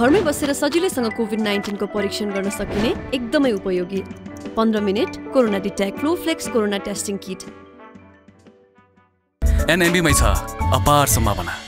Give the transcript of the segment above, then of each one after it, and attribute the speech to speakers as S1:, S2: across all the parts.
S1: घरमै बसेर सजिलैसँग कोभिड नाइन्टिनको परीक्षण गर्न सकिने एकदमै उपयोगी पन्ध्र minute corona detect flex corona testing kit एनएमबीमै छ अपार सम्भावना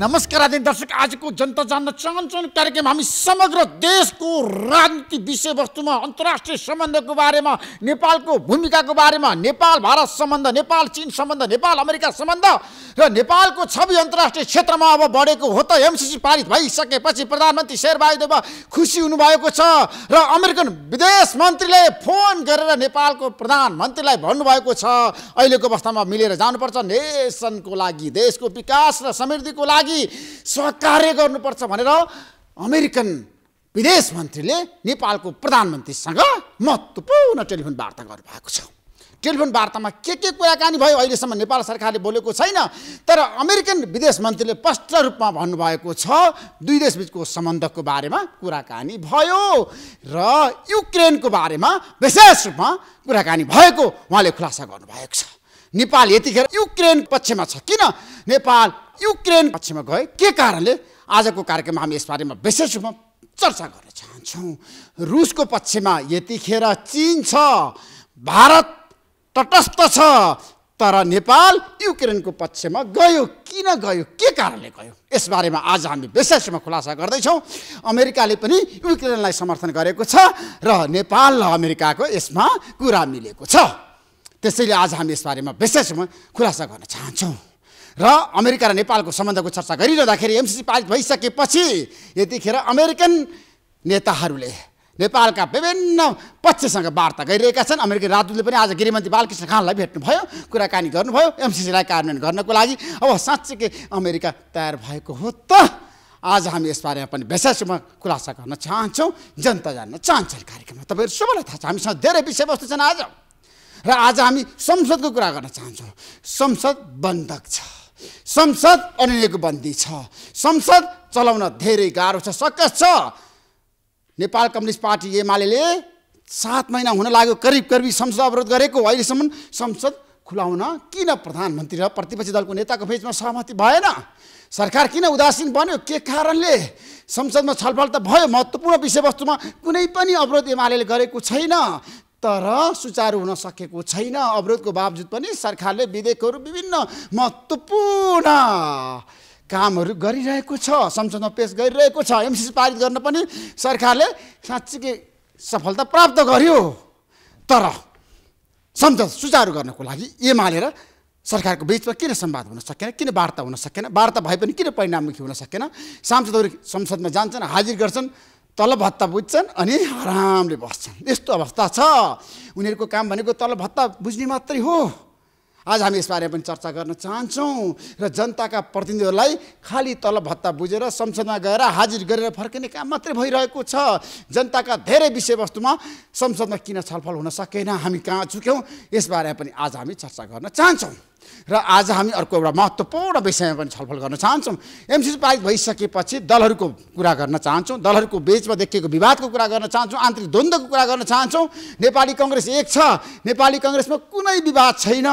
S1: नमस्कार आदि दर्शक आजको जनता जान्न चाहन्छौँ कार्यक्रम हामी समग्र देशको राजनीति विषयवस्तुमा अन्तर्राष्ट्रिय सम्बन्धको बारेमा नेपालको भूमिकाको बारेमा नेपाल भारत सम्बन्ध नेपाल चिन सम्बन्ध नेपाल अमेरिका सम्बन्ध र नेपालको छवि अन्तर्राष्ट्रिय क्षेत्रमा अब बढेको हो त एमसिसी पारित भइसकेपछि प्रधानमन्त्री शेरबहादुर खुसी हुनुभएको छ र अमेरिकन विदेश मन्त्रीले फोन गरेर नेपालको प्रधानमन्त्रीलाई भन्नुभएको छ अहिलेको अवस्थामा मिलेर जानुपर्छ नेसनको लागि देशको विकास र समृद्धिको लागि लागि सहकार्य गर्नुपर्छ भनेर अमेरिकन विदेश मन्त्रीले नेपालको प्रधानमन्त्रीसँग महत्त्वपूर्ण टेलिफोन वार्ता गर्नुभएको छ टेलिफोन वार्तामा के के कुराकानी भयो अहिलेसम्म नेपाल सरकारले बोलेको छैन तर अमेरिकन विदेश मन्त्रीले स्पष्ट रूपमा भन्नुभएको छ दुई देशबिचको सम्बन्धको बारेमा कुराकानी भयो र युक्रेनको बारेमा विशेष रूपमा कुराकानी भएको उहाँले खुलासा गर्नुभएको छ नेपाल यतिखेर युक्रेन पक्षमा छ किन नेपाल युक्रेन पक्षमा गए के कारणले आजको कार्यक्रममा हामी यसबारेमा विशेष रूपमा चर्चा गर्न चाहन्छौँ रुसको पक्षमा यतिखेर चिन छ भारत तटस्थ छ तर नेपाल युक्रेनको पक्षमा गयो किन गयो के कारणले गयो यसबारेमा आज हामी विशेष रूपमा खुलासा गर्दैछौँ अमेरिकाले पनि युक्रेनलाई समर्थन गरेको छ र नेपाल र अमेरिकाको यसमा कुरा मिलेको छ त्यसैले आज हामी यसबारेमा विशेष रूपमा खुलासा गर्न चाहन्छौँ र अमेरिका र नेपालको सम्बन्धको चर्चा गरिरहँदाखेरि एमसिसी पारित भइसकेपछि यतिखेर अमेरिकन नेताहरूले नेपालका विभिन्न पक्षसँग वार्ता गरिरहेका छन् अमेरिकी राजदूतले पनि आज गृहमन्त्री बालकृष्ण खानलाई भेट्नुभयो कुराकानी गर्नुभयो एमसिसीलाई कार्यान्वयन गर्नको लागि अब साँच्चीकै अमेरिका तयार भएको हो त आज हामी यसबारेमा पनि विशेषमा खुलासा गर्न चाहन्छौँ जनता जान्न चाहन्छ कार्यक्रममा तपाईँहरू सबैलाई थाहा छ हामीसँग धेरै विषयवस्तु छन् आज र आज हामी संसदको कुरा गर्न चाहन्छौँ संसद बन्धक छ संसद बन्दी छ संसद चलाउन धेरै गाह्रो छ सकस छ नेपाल कम्युनिस्ट पार्टी एमाले सात महिना हुन लाग्यो करिब करिब संसद अवरोध गरेको अहिलेसम्म संसद खुलाउन किन प्रधानमन्त्री र प्रतिपक्षी दलको नेताको बिचमा सहमति भएन सरकार किन उदासीन बन्यो के कारणले संसदमा छलफल त भयो महत्त्वपूर्ण विषयवस्तुमा कुनै पनि अवरोध एमाले गरेको छैन तर सुचारु हुन सकेको छैन अवरोधको बावजुद पनि सरकारले विधेयकहरू विभिन्न महत्त्वपूर्ण कामहरू गरिरहेको छ संसदमा पेस गरिरहेको छ एमसिसी पारित गर्न पनि सरकारले साँच्चीकै सफलता प्राप्त गर्यो तर संसद सुचारु गर्नको लागि एमालेर सरकारको बिचमा किन सम्वाद हुन सकेन किन वार्ता हुन सकेन वार्ता भए पनि किन परिणाममुखी हुन सकेन सांसदहरू संसदमा जान्छन् हाजिर गर्छन् तल भत्ता बुझ्छन् अनि आरामले बस्छन् यस्तो अवस्था छ उनीहरूको काम भनेको तल भत्ता बुझ्ने मात्रै हो आज हामी यसबारे पनि चर्चा गर्न चाहन्छौँ र जनताका प्रतिनिधिहरूलाई खालि तल भत्ता बुझेर संसदमा गएर हाजिर गरेर फर्किने काम मात्रै भइरहेको छ जनताका धेरै विषयवस्तुमा संसदमा किन छलफल हुन सकेन हामी कहाँ चुक्यौँ यसबारे पनि आज हामी चर्चा गर्न चाहन्छौँ र आज हामी अर्को एउटा महत्त्वपूर्ण विषयमा पनि छलफल गर्न चाहन्छौँ एमसिसी पारित भइसकेपछि दलहरूको कुरा गर्न चाहन्छौँ दलहरूको बेचमा देखिएको विवादको कुरा गर्न चाहन्छौँ आन्तरिक द्वन्द्वको कुरा गर्न चाहन्छौँ नेपाली कङ्ग्रेस एक छ नेपाली कङ्ग्रेसमा कुनै विवाद छैन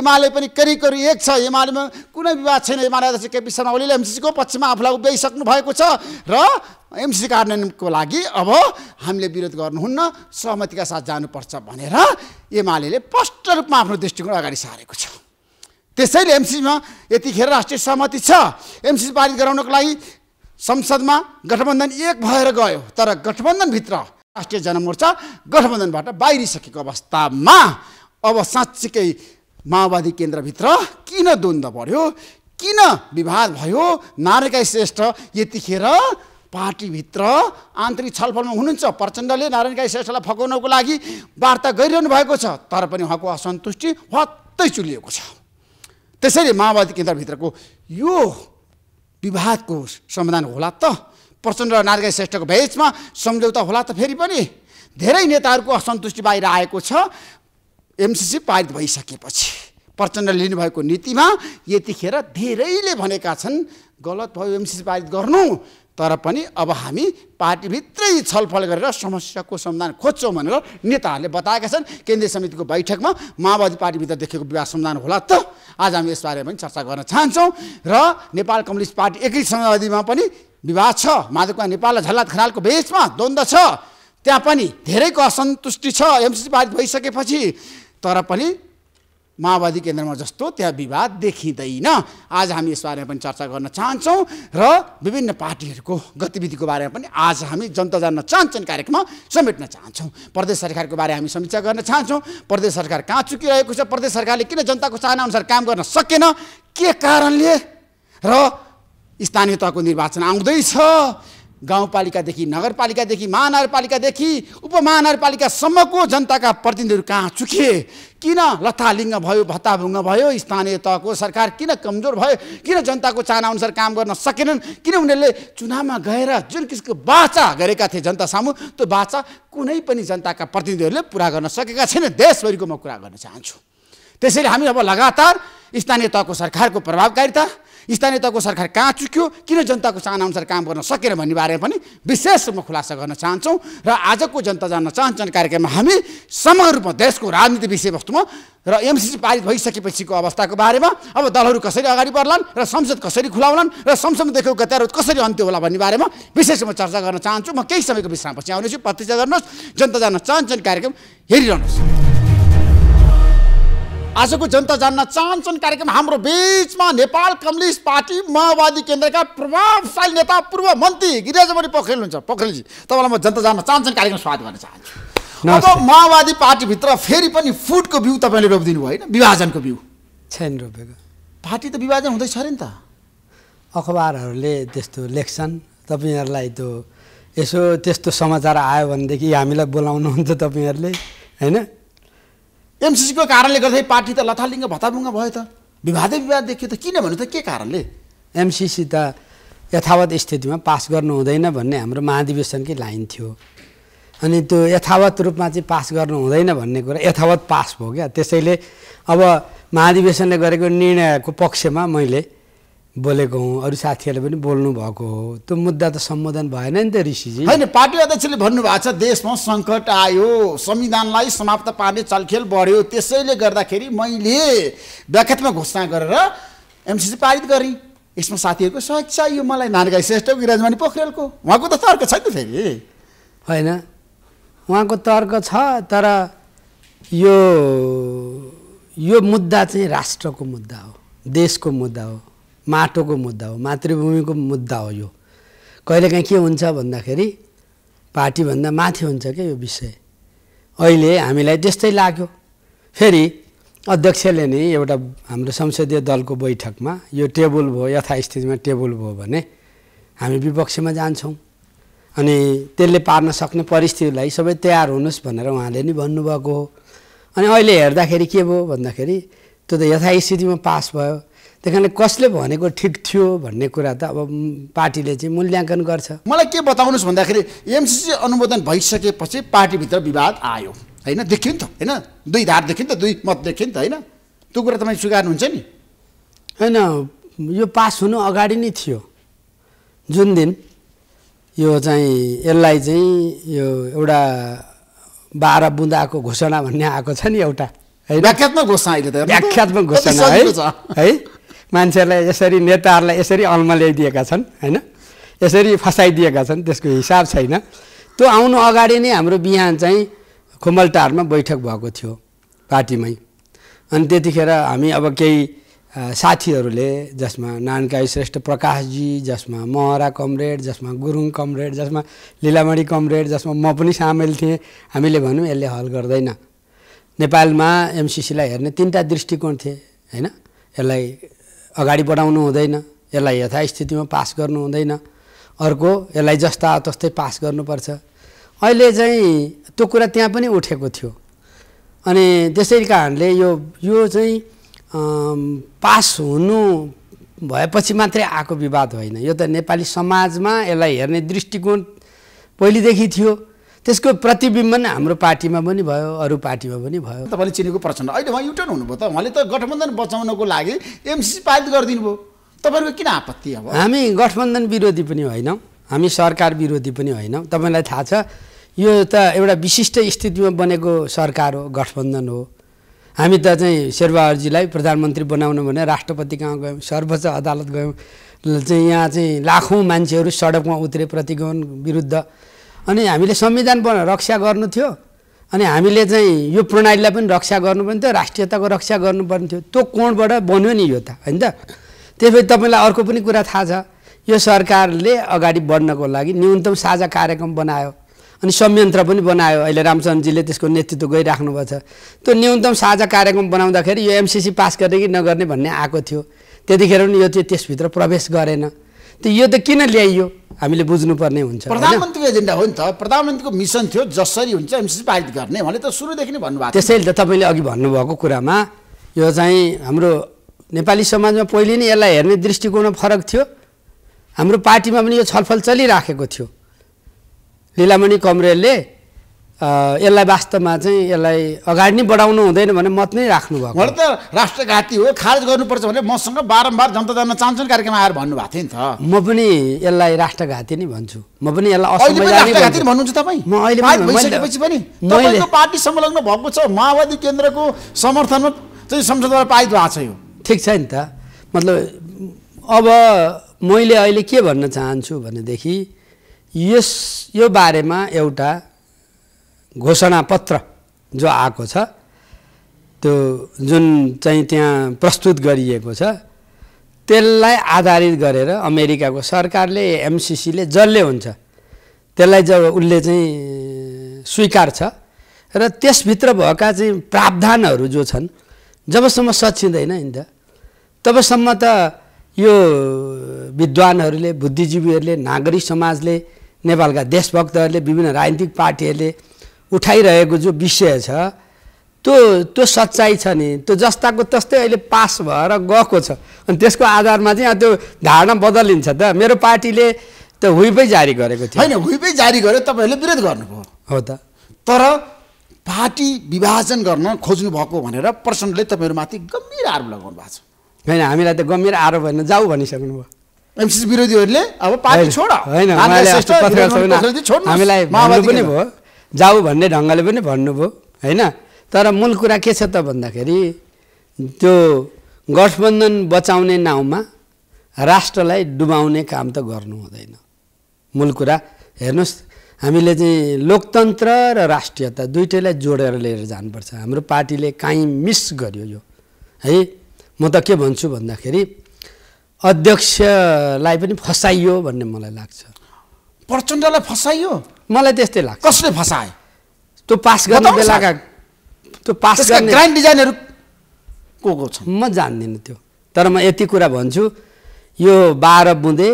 S1: एमाले पनि करिब करिब एक छ एमालेमा कुनै विवाद छैन एमाले अध्यक्ष केपी शर्मा ओलीले एमसिसीको पक्षमा आफूलाई उभ्याइसक्नु भएको छ र एमसिसी कार्यान्वयनको लागि अब हामीले विरोध गर्नुहुन्न सहमतिका साथ जानुपर्छ भनेर एमाले स्पष्ट रूपमा आफ्नो दृष्टिकोण अगाडि सारेको छ त्यसैले एमसिसीमा यतिखेर राष्ट्रिय सहमति छ एमसिसी पारित गराउनको लागि संसदमा गठबन्धन एक भएर गयो तर गठबन्धनभित्र राष्ट्रिय जनमोर्चा गठबन्धनबाट बाहिरिसकेको अवस्थामा अब साँच्चीकै माओवादी केन्द्रभित्र किन द्वन्द्व बढ्यो किन विवाद भयो नारायणका श्रेष्ठ यतिखेर पार्टीभित्र आन्तरिक छलफलमा हुनुहुन्छ प्रचण्डले गाई श्रेष्ठलाई फकाउनको लागि वार्ता गरिरहनु भएको छ तर पनि उहाँको असन्तुष्टि हत्तै चुलिएको छ त्यसैले माओवादी केन्द्रभित्रको यो विवादको समाधान होला त प्रचण्ड र नारायण श्रेष्ठको भेजमा सम्झौता होला त फेरि पनि धेरै नेताहरूको असन्तुष्टि बाहिर आएको छ एमसिसी पारित भइसकेपछि प्रचण्ड लिनुभएको नीतिमा यतिखेर धेरैले भनेका छन् गलत भयो एमसिसी पारित गर्नु तर पनि अब हामी पार्टीभित्रै छलफल गरेर समस्याको समाधान खोज्छौँ भनेर नेताहरूले बताएका छन् केन्द्रीय समितिको बैठकमा माओवादी पार्टीभित्र देखेको विवाद समाधान होला त आज हामी यसबारेमा पनि चर्चा गर्न चाहन्छौँ र नेपाल कम्युनिस्ट पार्टी एकै समाजवादीमा पनि विवाद छ माधुकुवा नेपाल र झल्ला खनालको बेचमा द्वन्द्व छ त्यहाँ पनि धेरैको असन्तुष्टि छ एमसिसी पारित भइसकेपछि तर पनि माओवादी केन्द्रमा जस्तो त्यहाँ विवाद देखिँदैन आज हामी यसबारेमा पनि चर्चा गर्न चाहन्छौँ र विभिन्न पार्टीहरूको गतिविधिको बारेमा पनि आज हामी जनता जान्न चाहन्छन् कार्यक्रममा समेट्न चाहन्छौँ प्रदेश सरकारको बारेमा हामी समीक्षा गर्न चाहन्छौँ प्रदेश सरकार कहाँ चुकिरहेको छ प्रदेश सरकारले किन जनताको चाहनाअनुसार काम गर्न सकेन के कारणले र स्थानीय तहको निर्वाचन आउँदैछ गाउँपालिकादेखि नगरपालिकादेखि महानगरपालिकादेखि उपमहानगरपालिकासम्मको जनताका प्रतिनिधिहरू कहाँ चुके किन लथालिङ्ग भयो भत्ताभुङ्ग भयो स्थानीय तहको सरकार किन कमजोर भयो किन जनताको चाहनाअनुसार काम गर्न सकेनन् किन उनीहरूले चुनावमा गएर जुन किसिमको बाचा गरेका थिए जनता सामु त्यो बाचा कुनै पनि जनताका प्रतिनिधिहरूले पुरा गर्न सकेका छैनन् देशभरिको म कुरा गर्न चाहन्छु त्यसैले हामी अब लगातार स्थानीय तहको सरकारको प्रभावकारिता स्थानीय तहको सरकार कहाँ चुक्यो किन जनताको चाहनाअनुसार काम गर्न सकेन भन्ने बारेमा पनि विशेष रूपमा खुलासा गर्न चाहन्छौँ र आजको जनता जान्न चाहन्छन् कार्यक्रममा हामी समग्र रूपमा देशको राजनीति विषयवस्तुमा र एमसिसी पारित भइसकेपछिको अवस्थाको बारेमा अब दलहरू कसरी अगाडि बढ्लान् र संसद कसरी खुलाउलान् र संसदमा देखेको गत्यारोध कसरी अन्त्य होला भन्ने बारेमा विशेष म चर्चा गर्न चाहन्छु म केही समयको विश्रामपछि आउनेछु प्रतीक्षा गर्नुहोस् जनता जान्न चाहन्छन् कार्यक्रम हेरिरहनुहोस् आजको जनता जान्न चाहन्छन् कार्यक्रम हाम्रो बिचमा नेपाल कम्युनिस्ट पार्टी माओवादी केन्द्रका प्रभावशाली नेता पूर्व मन्त्री गिरिजामणि पोखरेल हुन्छ पोखरेलजी तपाईँलाई म जनता जान्न चाहन्छन् कार्यक्रम स्वागत गर्न चाहन्छु अब माओवादी पार्टीभित्र फेरि पनि फुटको बिउ तपाईँले रोपिदिनु भयो होइन विभाजनको
S2: बिउ छैन रोपेको पार्टी त विभाजन हुँदैछ अरे नि त अखबारहरूले त्यस्तो लेख्छन् तपाईँहरूलाई त्यो यसो त्यस्तो समाचार आयो भनेदेखि हामीलाई बोलाउनुहुन्छ तपाईँहरूले होइन
S1: एमसिसीको कारणले गर्दाखेरि पार्टी त
S2: लथालिङ्ग भत्ताभुङ्ग भयो त विवादै विवाद देखियो त किनभने त के कारणले एमसिसी त यथावत स्थितिमा पास गर्नु हुँदैन भन्ने हाम्रो महाधिवेशनकै लाइन थियो अनि त्यो यथावत रूपमा चाहिँ पास गर्नु हुँदैन भन्ने कुरा यथावत पास भयो क्या त्यसैले अब महाधिवेशनले गरेको निर्णयको पक्षमा मैले बोलेको हौँ अरू साथीहरूले पनि बोल्नु भएको हो त्यो मुद्दा त सम्बोधन भएन नि त ऋषिजी होइन पार्टी अध्यक्षले भन्नुभएको छ देशमा
S1: सङ्कट आयो संविधानलाई समाप्त पार्ने चलखेल बढ्यो त्यसैले गर्दाखेरि मैले व्याख्यात्मक घोषणा गरेर एमसिसी पारित गरेँ यसमा साथीहरूको सहयोग यो मलाई नानगाई श्रेष्ठ विराजमानी पोखरेलको उहाँको त तर्क छ नि फेरि होइन
S2: उहाँको तर्क छ तर यो यो मुद्दा चाहिँ राष्ट्रको मुद्दा हो देशको मुद्दा हो माटोको मुद्दा हो मातृभूमिको मुद्दा हो यो कहिलेकाहीँ के हुन्छ भन्दाखेरि पार्टीभन्दा माथि हुन्छ क्या यो विषय अहिले हामीलाई त्यस्तै लाग्यो फेरि अध्यक्षले नै एउटा हाम्रो संसदीय दलको बैठकमा यो टेबल भयो यथास्थितिमा टेबल भयो भने हामी विपक्षमा जान्छौँ अनि त्यसले पार्न सक्ने परिस्थितिलाई सबै तयार हुनुहोस् भनेर उहाँले नि भन्नुभएको हो अनि अहिले हेर्दाखेरि के भयो भन्दाखेरि त्यो त यथास्थितिमा पास भयो त्यही कारणले कसले भनेको ठिक थियो भन्ने कुरा त अब पार्टीले चाहिँ मूल्याङ्कन गर्छ मलाई के बताउनुहोस् भन्दाखेरि एमसिसी अनुमोदन भइसकेपछि
S1: पार्टीभित्र विवाद आयो होइन देखियो नि त होइन दुई धार देखियो नि त दुई मत देखियो नि त होइन
S2: त्यो कुरा तपाईँ स्वीकार्नुहुन्छ नि होइन यो पास हुनु अगाडि नै थियो जुन दिन यो चाहिँ यसलाई चाहिँ यो एउटा बाह्र बुन्दाको घोषणा भन्ने आएको छ नि एउटा व्याख्यात्मक घोषणा अहिले त व्याख्यात्मक घोषणा है है मान्छेहरूलाई यसरी नेताहरूलाई यसरी ल्याइदिएका छन् होइन यसरी फसाइदिएका छन् त्यसको हिसाब छैन त्यो आउनु अगाडि नै हाम्रो बिहान चाहिँ खुमलटारमा बैठक भएको थियो पार्टीमै अनि त्यतिखेर हामी अब केही साथीहरूले जसमा नानकाई श्रेष्ठ प्रकाशजी जसमा महरा कमरेड जसमा गुरुङ कमरेड जसमा लिलामणी कमरेड जसमा म पनि सामेल थिएँ हामीले भनौँ यसले हल गर्दैन नेपालमा एमसिसीलाई हेर्ने तिनवटा दृष्टिकोण थिए होइन यसलाई अगाडि बढाउनु हुँदैन यसलाई यथास्थितिमा पास गर्नु हुँदैन अर्को यसलाई जस्ता तस्तै पास गर्नुपर्छ अहिले चाहिँ त्यो कुरा त्यहाँ पनि उठेको थियो अनि त्यसै कारणले यो यो चाहिँ पास हुनु भएपछि मात्रै आएको विवाद होइन यो त नेपाली समाजमा यसलाई हेर्ने दृष्टिकोण पहिलेदेखि थियो त्यसको प्रतिबिम्ब नै हाम्रो पार्टीमा पनि भयो अरू पार्टीमा पनि भयो तपाईँले चिनेको प्रचण्ड अहिले उहाँ युटर्न हुनुभयो त उहाँले
S1: त गठबन्धन बचाउनको लागि एमसिसी पारित गरिदिनु भयो तपाईँको किन आपत्ति अब
S2: हामी गठबन्धन विरोधी पनि होइनौँ हामी सरकार विरोधी पनि होइनौँ तपाईँलाई थाहा छ यो त एउटा विशिष्ट स्थितिमा बनेको सरकार हो गठबन्धन हो हामी त चाहिँ शेरबहाजीलाई प्रधानमन्त्री बनाउनु भने राष्ट्रपति कहाँ गयौँ सर्वोच्च अदालत गयौँ चाहिँ यहाँ चाहिँ लाखौँ मान्छेहरू सडकमा उत्रे प्रतिगमन विरुद्ध अनि हामीले संविधान रक्षा गर्नु थियो अनि हामीले चाहिँ यो प्रणालीलाई पनि रक्षा गर्नुपर्ने थियो राष्ट्रियताको रक्षा गर्नुपर्ने थियो त्यो कोणबाट बन्यो नि यो त होइन त त्यसपछि तपाईँलाई अर्को पनि कुरा थाहा छ यो सरकारले अगाडि बढ्नको लागि न्यूनतम साझा कार्यक्रम बनायो अनि संयन्त्र पनि बनायो अहिले रामचन्द्रजीले त्यसको नेतृत्व गरिराख्नु भएको छ त्यो न्यूनतम साझा कार्यक्रम बनाउँदाखेरि यो एमसिसी पास गर्ने कि नगर्ने भन्ने आएको थियो त्यतिखेर पनि यो चाहिँ त्यसभित्र प्रवेश गरेन त्यो यो त किन ल्याइयो हामीले बुझ्नुपर्ने हुन्छ प्रधानमन्त्रीको
S1: एजेन्डा हो नि त प्रधानमन्त्रीको मिसन थियो जसरी हुन्छ एमसिसी पारित गर्ने भने त सुरुदेखि नै भन्नुभएको
S2: त्यसैले त तपाईँले अघि भन्नुभएको कुरामा यो चाहिँ हाम्रो नेपाली समाजमा पहिले नै यसलाई हेर्ने दृष्टिकोण फरक थियो हाम्रो पार्टीमा पनि यो छलफल चलिराखेको थियो लिलामणि कमरेलले यसलाई वास्तवमा चाहिँ यसलाई अगाडि नै बढाउनु हुँदैन भने मत नै राख्नु भएको त
S1: राष्ट्रघाती हो खारेज गर्नुपर्छ भने मसँग बारम्बार जनता जान चाहन्छन् कार्यक्रममा आएर भन्नुभएको थियो नि त
S2: म पनि यसलाई राष्ट्रघाती नै भन्छु म पनि यसलाई भन्नुहुन्छ
S1: मैले पार्टी संलग्न भएको छ माओवादी केन्द्रको समर्थनमा चाहिँ संसदबाट
S2: पारित भएको छ यो ठिक छ नि त मतलब अब मैले अहिले के भन्न चाहन्छु भनेदेखि यस यो बारेमा एउटा घोषणा पत्र जो आएको छ त्यो जुन चाहिँ त्यहाँ प्रस्तुत गरिएको छ त्यसलाई आधारित गरेर अमेरिकाको सरकारले एमसिसीले जसले हुन्छ त्यसलाई जब उसले चाहिँ स्वीकार छ र त्यसभित्र भएका चाहिँ प्रावधानहरू जो छन् जबसम्म सचिँदैन नि त तबसम्म त यो विद्वानहरूले बुद्धिजीवीहरूले नागरिक समाजले नेपालका देशभक्तहरूले विभिन्न राजनीतिक पार्टीहरूले उठाइरहेको जो विषय छ त्यो त्यो सच्चाइ छ नि त्यो जस्ताको तस्तै अहिले पास भएर गएको छ अनि त्यसको आधारमा चाहिँ त्यो धारणा बदलिन्छ त मेरो पार्टीले त हुइपै जारी गरेको थियो होइन हुइपै जारी गर्यो तपाईँहरूले विरोध गर्नुभयो हो त
S1: तर पार्टी विभाजन गर्न खोज्नु भएको भनेर प्रचण्डले तपाईँहरूमाथि गम्भीर आरोप लगाउनु भएको छ
S2: होइन हामीलाई त गम्भीर आरोप होइन जाऊ भयो एमसिसी विरोधीहरूले अब पार्टी छोड होइन हामीलाई पनि भयो जाऊ भन्ने ढङ्गले पनि भन्नुभयो होइन तर मूल कुरा के छ त भन्दाखेरि त्यो गठबन्धन बचाउने नाउँमा राष्ट्रलाई डुबाउने काम त गर्नु हुँदैन मूल कुरा हेर्नुहोस् हामीले चाहिँ लोकतन्त्र र राष्ट्रियता दुइटैलाई जोडेर लिएर जानुपर्छ हाम्रो पार्टीले काहीँ मिस गर्यो यो है म त के भन्छु भन्दाखेरि अध्यक्षलाई पनि फसाइयो भन्ने मलाई लाग्छ प्रचण्डलाई फसाइयो मलाई त्यस्तै लाग्छ कसले फसाए त्यो पास गर्ने बेलाका त्यो पास गर्ने ग्रान्ड डिजाइनहरू को को छ म जान्दिनँ त्यो तर म यति कुरा भन्छु यो बाह्र बुँदे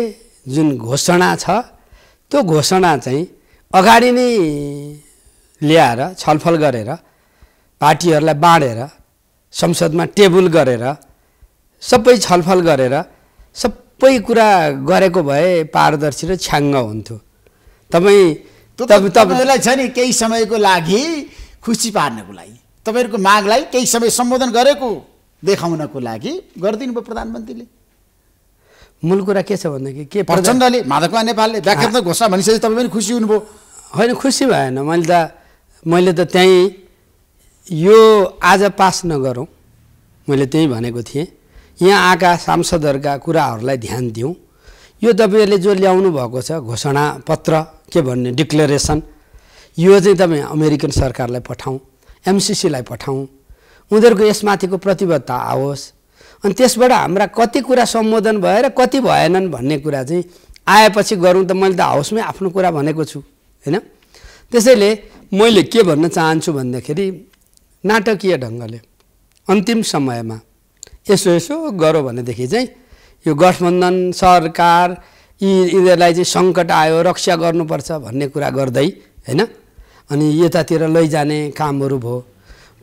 S2: जुन घोषणा छ त्यो घोषणा चाहिँ अगाडि नै ल्याएर छलफल गरेर पार्टीहरूलाई बाँडेर संसदमा टेबल गरेर सबै छलफल गरेर सबै कुरा गरेको भए पारदर्शी र छ्याङ्ग हुन्थ्यो तपाईँ तपाईँहरूलाई छ नि केही समयको
S1: लागि खुसी पार्नको लागि तपाईँहरूको मागलाई केही समय सम्बोधन गरेको देखाउनको लागि गरिदिनु भयो प्रधानमन्त्रीले
S2: मूल कुरा के छ भनेदेखि के प्रचण्डले माधवमा नेपालले व्याख्यात्मक घोषणा भनिसकेपछि तपाईँ पनि खुसी हुनुभयो होइन खुसी भएन मैले त मैले त त्यहीँ यो आज पास नगरौँ मैले त्यहीँ भनेको थिएँ यहाँ आएका सांसदहरूका कुराहरूलाई ध्यान दिउँ यो तपाईँहरूले जो ल्याउनु भएको छ घोषणा पत्र के भन्ने डिक्लेरेसन यो चाहिँ तपाईँ अमेरिकन सरकारलाई पठाउँ एमसिसीलाई पठाउँ उनीहरूको यसमाथिको प्रतिबद्धता आओस् अनि त्यसबाट हाम्रा कति कुरा सम्बोधन भएर कति भएनन् भन्ने कुरा चाहिँ आएपछि गरौँ त मैले त हाउसमै आफ्नो कुरा भनेको छु होइन त्यसैले मैले के भन्न चाहन्छु भन्दाखेरि नाटकीय ढङ्गले अन्तिम समयमा यसो यसो गरौँ भनेदेखि चाहिँ यो गठबन्धन सरकार यी यिनीहरूलाई चाहिँ सङ्कट आयो रक्षा गर्नुपर्छ भन्ने कुरा गर्दै होइन अनि यतातिर लैजाने कामहरू भयो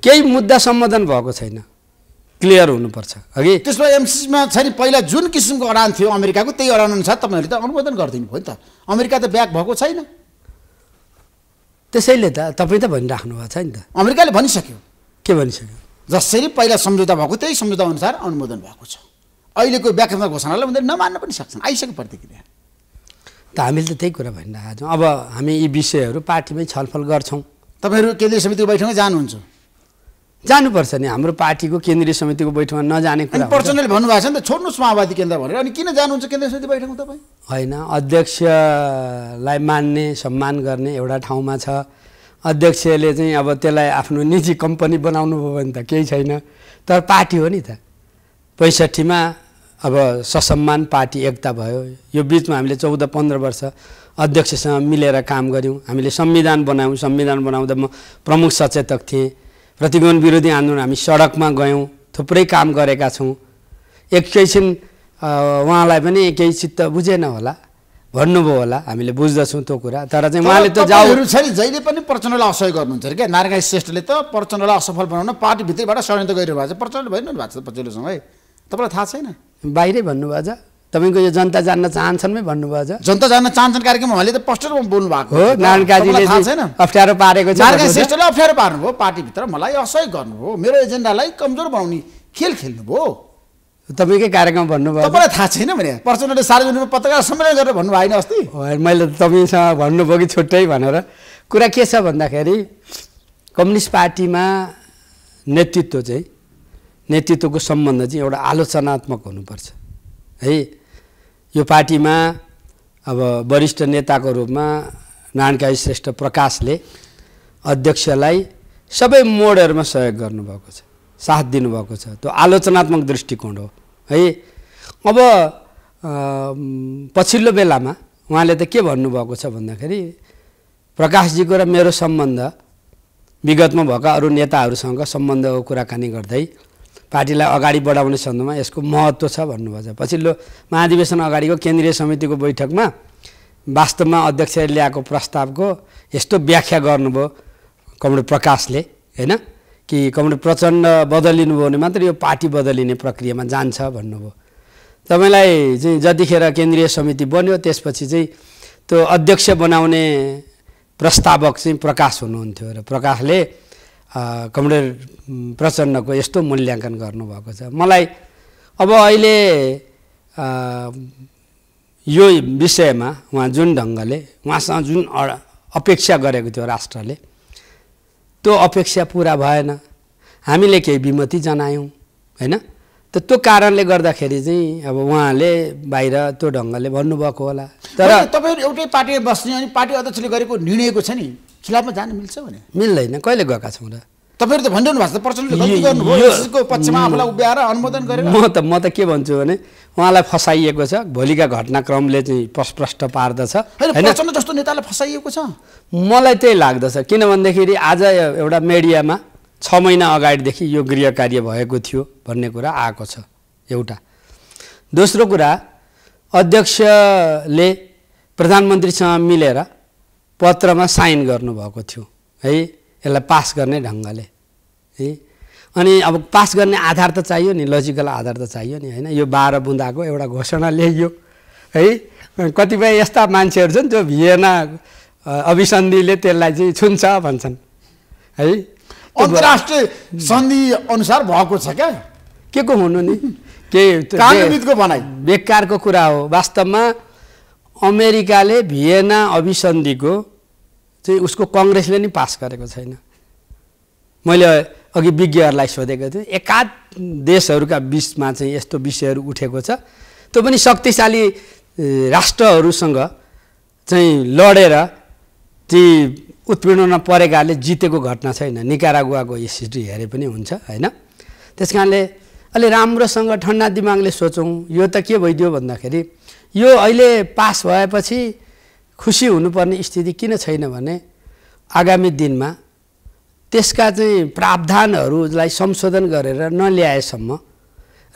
S2: केही मुद्दा सम्बोधन भएको छैन क्लियर हुनुपर्छ अघि त्यसमा एमसिसीमा छ नि पहिला जुन किसिमको अडान थियो अमेरिकाको त्यही अडान अनुसार तपाईँहरूले त
S1: अनुमोदन गरिदिनु भयो नि त अमेरिका त ब्याक भएको छैन त्यसैले त तपाईँ त भनिराख्नु भएको छ नि त अमेरिकाले भनिसक्यो के भनिसक्यो जसरी पहिला सम्झौता भएको त्यही सम्झौता अनुसार अनुमोदन भएको छ
S2: अहिलेको व्याख्यात्मक घोषणालाई उनीहरूले नमान्न पनि सक्छन् आइसक्यो प्रतिक्रिया त हामीले त त्यही कुरा भनिरहेका छौँ अब हामी यी विषयहरू पार्टीमै छलफल गर्छौँ तपाईँहरू केन्द्रीय समितिको बैठकमा जानुहुन्छ जानुपर्छ नि हाम्रो पार्टीको केन्द्रीय समितिको बैठकमा नजाने कुरा पर्सनल भन्नुभएको छ नि त छोड्नुहोस् माओवादी केन्द्र भनेर अनि
S1: किन जानुहुन्छ केन्द्रीय समिति बैठकमा तपाईँ
S2: होइन अध्यक्षलाई मान्ने सम्मान गर्ने एउटा ठाउँमा छ अध्यक्षले चाहिँ अब त्यसलाई आफ्नो निजी कम्पनी बनाउनु भयो भने त केही छैन तर पार्टी हो नि त पैँसठीमा अब ससम्मान पार्टी एकता भयो यो बिचमा हामीले चौध पन्ध्र वर्ष अध्यक्षसँग मिलेर काम गऱ्यौँ हामीले संविधान बनायौँ संविधान बनाउँदा म प्रमुख सचेतक थिएँ प्रतिगमन विरोधी आन्दोलन हामी सडकमा गयौँ थुप्रै काम गरेका छौँ एकैछिन उहाँलाई पनि केही चित्त बुझेन होला भन्नुभयो होला हामीले बुझ्दछौँ त्यो कुरा तर चाहिँ उहाँले त जाऊ छ नि जहिले पनि प्रचण्डलाई
S1: असहयोग गर्नुहुन्छ अरे क्या नारायण श्रेष्ठले त प्रचण्डलाई असफल बनाउन पार्टीभित्रैबाट षड्यन्त्र गरिरहनु भएको छ प्रचण्ड भइरहनु भएको छ प्रचण्डसँग है तपाईँलाई थाहा छैन
S2: बाहिरै भन्नुभएछ तपाईँको यो जनता जान्न चाहन्छन् छ जनता
S1: जान्न चाहन्छन् कार्यक्रममा उहाँले त प्रष्ट बोल्नु भएको हो नारायण काजीले छैन
S2: अप्ठ्यारो पारेको छ श्रेष्ठले
S1: अप्ठ्यारो पार्नुभयो पार्टीभित्र मलाई असहयोग गर्नुभयो मेरो एजेन्डालाई कमजोर बनाउने खेल खेल्नुभयो
S2: तपाईँकै कार्यक्रम भन्नुभयो तपाईँलाई थाहा छैन भने प्रचण्डले सार्वजनिक पत्रकार सम्मेलन गरेर भन्नुभयो होइन अस्ति मैले तपाईँसँग भन्नुभयो कि छुट्टै भनेर कुरा के छ भन्दाखेरि कम्युनिस्ट पार्टीमा नेतृत्व चाहिँ नेतृत्वको सम्बन्ध चाहिँ एउटा आलोचनात्मक हुनुपर्छ है यो पार्टीमा अब वरिष्ठ नेताको रूपमा नानकाई श्रेष्ठ प्रकाशले अध्यक्षलाई सबै मोडहरूमा सहयोग गर्नुभएको छ साथ दिनुभएको छ त्यो आलोचनात्मक दृष्टिकोण हो है अब पछिल्लो बेलामा उहाँले त के भन्नुभएको छ भन्दाखेरि प्रकाशजीको र मेरो सम्बन्ध विगतमा भएका अरू नेताहरूसँग सम्बन्धको कुराकानी गर्दै पार्टीलाई अगाडि बढाउने सन्दर्भमा यसको महत्त्व छ भन्नुभएको छ पछिल्लो महाधिवेशन अगाडिको केन्द्रीय समितिको बैठकमा वास्तवमा अध्यक्षले ल्याएको प्रस्तावको यस्तो व्याख्या गर्नुभयो कमरेड प्रकाशले होइन कि कमरेड प्रचण्ड बदलिनु भयो भने मात्र यो पार्टी बदलिने प्रक्रियामा जान्छ भन्नुभयो तपाईँलाई चाहिँ जतिखेर केन्द्रीय समिति बन्यो त्यसपछि चाहिँ त्यो अध्यक्ष बनाउने प्रस्तावक चाहिँ प्रकाश हुनुहुन्थ्यो र प्रकाशले कमरेड प्रचण्डको यस्तो मूल्याङ्कन गर्नुभएको छ मलाई अब अहिले यो विषयमा उहाँ जुन ढङ्गले उहाँसँग जुन अपेक्षा गरेको थियो राष्ट्रले त्यो अपेक्षा पुरा भएन हामीले केही विमति जनायौँ होइन त त्यो कारणले गर्दाखेरि चाहिँ अब उहाँले बाहिर त्यो ढङ्गले भन्नुभएको होला तर
S1: तपाईँहरू एउटै पार्टीमा बस्ने अनि पार्टी अध्यक्षले गरेको निर्णयको छ नि खिलाफमा जान मिल्छ भने
S2: मिल्दैन कहिले गएका छौँ र
S1: तपाईँहरू त भनिरहनु भएको छ प्रचण्डको पक्षमा आफूलाई उभ्याएर
S2: अनुमोदन गरेर म त म त के भन्छु भने उहाँलाई फसाइएको छ भोलिका घटनाक्रमले चाहिँ प्रष्ट पार्दछ प्रचण्ड जस्तो नेतालाई फसाइएको छ मलाई त्यही लाग्दछ किनभनेदेखि आज एउटा मिडियामा छ महिना अगाडिदेखि यो गृह कार्य भएको थियो भन्ने कुरा आएको छ एउटा दोस्रो कुरा अध्यक्षले प्रधानमन्त्रीसँग मिलेर पत्रमा साइन गर्नुभएको थियो है यसलाई पास गर्ने ढङ्गले है अनि अब पास गर्ने आधार त चाहियो नि लजिकल आधार त चाहियो नि होइन यो बाह्र बुँदाको एउटा घोषणा ल्याइयो है कतिपय यस्ता मान्छेहरू छन् जो भिएना अभिसन्धिले त्यसलाई चाहिँ छुन्छ भन्छन् है
S1: अन्तर्राष्ट्रिय
S2: सन्धि अनुसार भएको छ क्या के को हुनु नि के बेकारको कुरा हो वास्तवमा अमेरिकाले भिएना अभिसन्धिको चाहिँ उसको कङ्ग्रेसले नि पास गरेको छैन मैले अघि विज्ञहरूलाई सोधेको थिएँ एकाध देशहरूका बिचमा चाहिँ यस्तो विषयहरू उठेको छ त्यो पनि शक्तिशाली राष्ट्रहरूसँग चाहिँ लडेर ती उत्पीडनमा परेकाले जितेको घटना छैन निकारागुवाको हिस्ट्री हेरे पनि हुन्छ होइन त्यस कारणले अलि राम्रोसँग ठन्डा दिमागले सोचौँ यो त के भइदियो भन्दाखेरि यो अहिले पास भएपछि खुसी हुनुपर्ने स्थिति किन छैन भने आगामी दिनमा त्यसका चाहिँ प्रावधानहरूलाई संशोधन गरेर नल्याएसम्म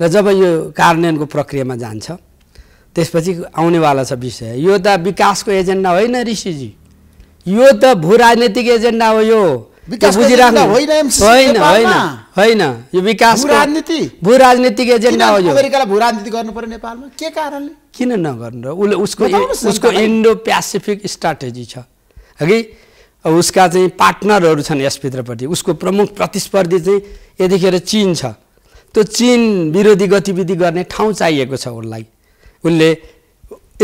S2: र जब यो कार्यान्वयनको प्रक्रियामा जान्छ त्यसपछि आउनेवाला छ विषय यो त विकासको एजेन्डा होइन ऋषिजी यो त भू राजनैतिक एजेन्डा हो यो होइन यो विकास राजनीति भू हो अमेरिकालाई
S1: भू राजनीति गर्नु नेपालमा के कारणले
S2: किन नगर्नु र उसको उसको इन्डो प्यासिफिक स्ट्राटेजी छ हगि उसका चाहिँ पार्टनरहरू छन् यसभित्रपट्टि उसको प्रमुख प्रतिस्पर्धी चाहिँ यतिखेर चिन छ त्यो चिन विरोधी गतिविधि गर्ने ठाउँ चाहिएको छ उसलाई उसले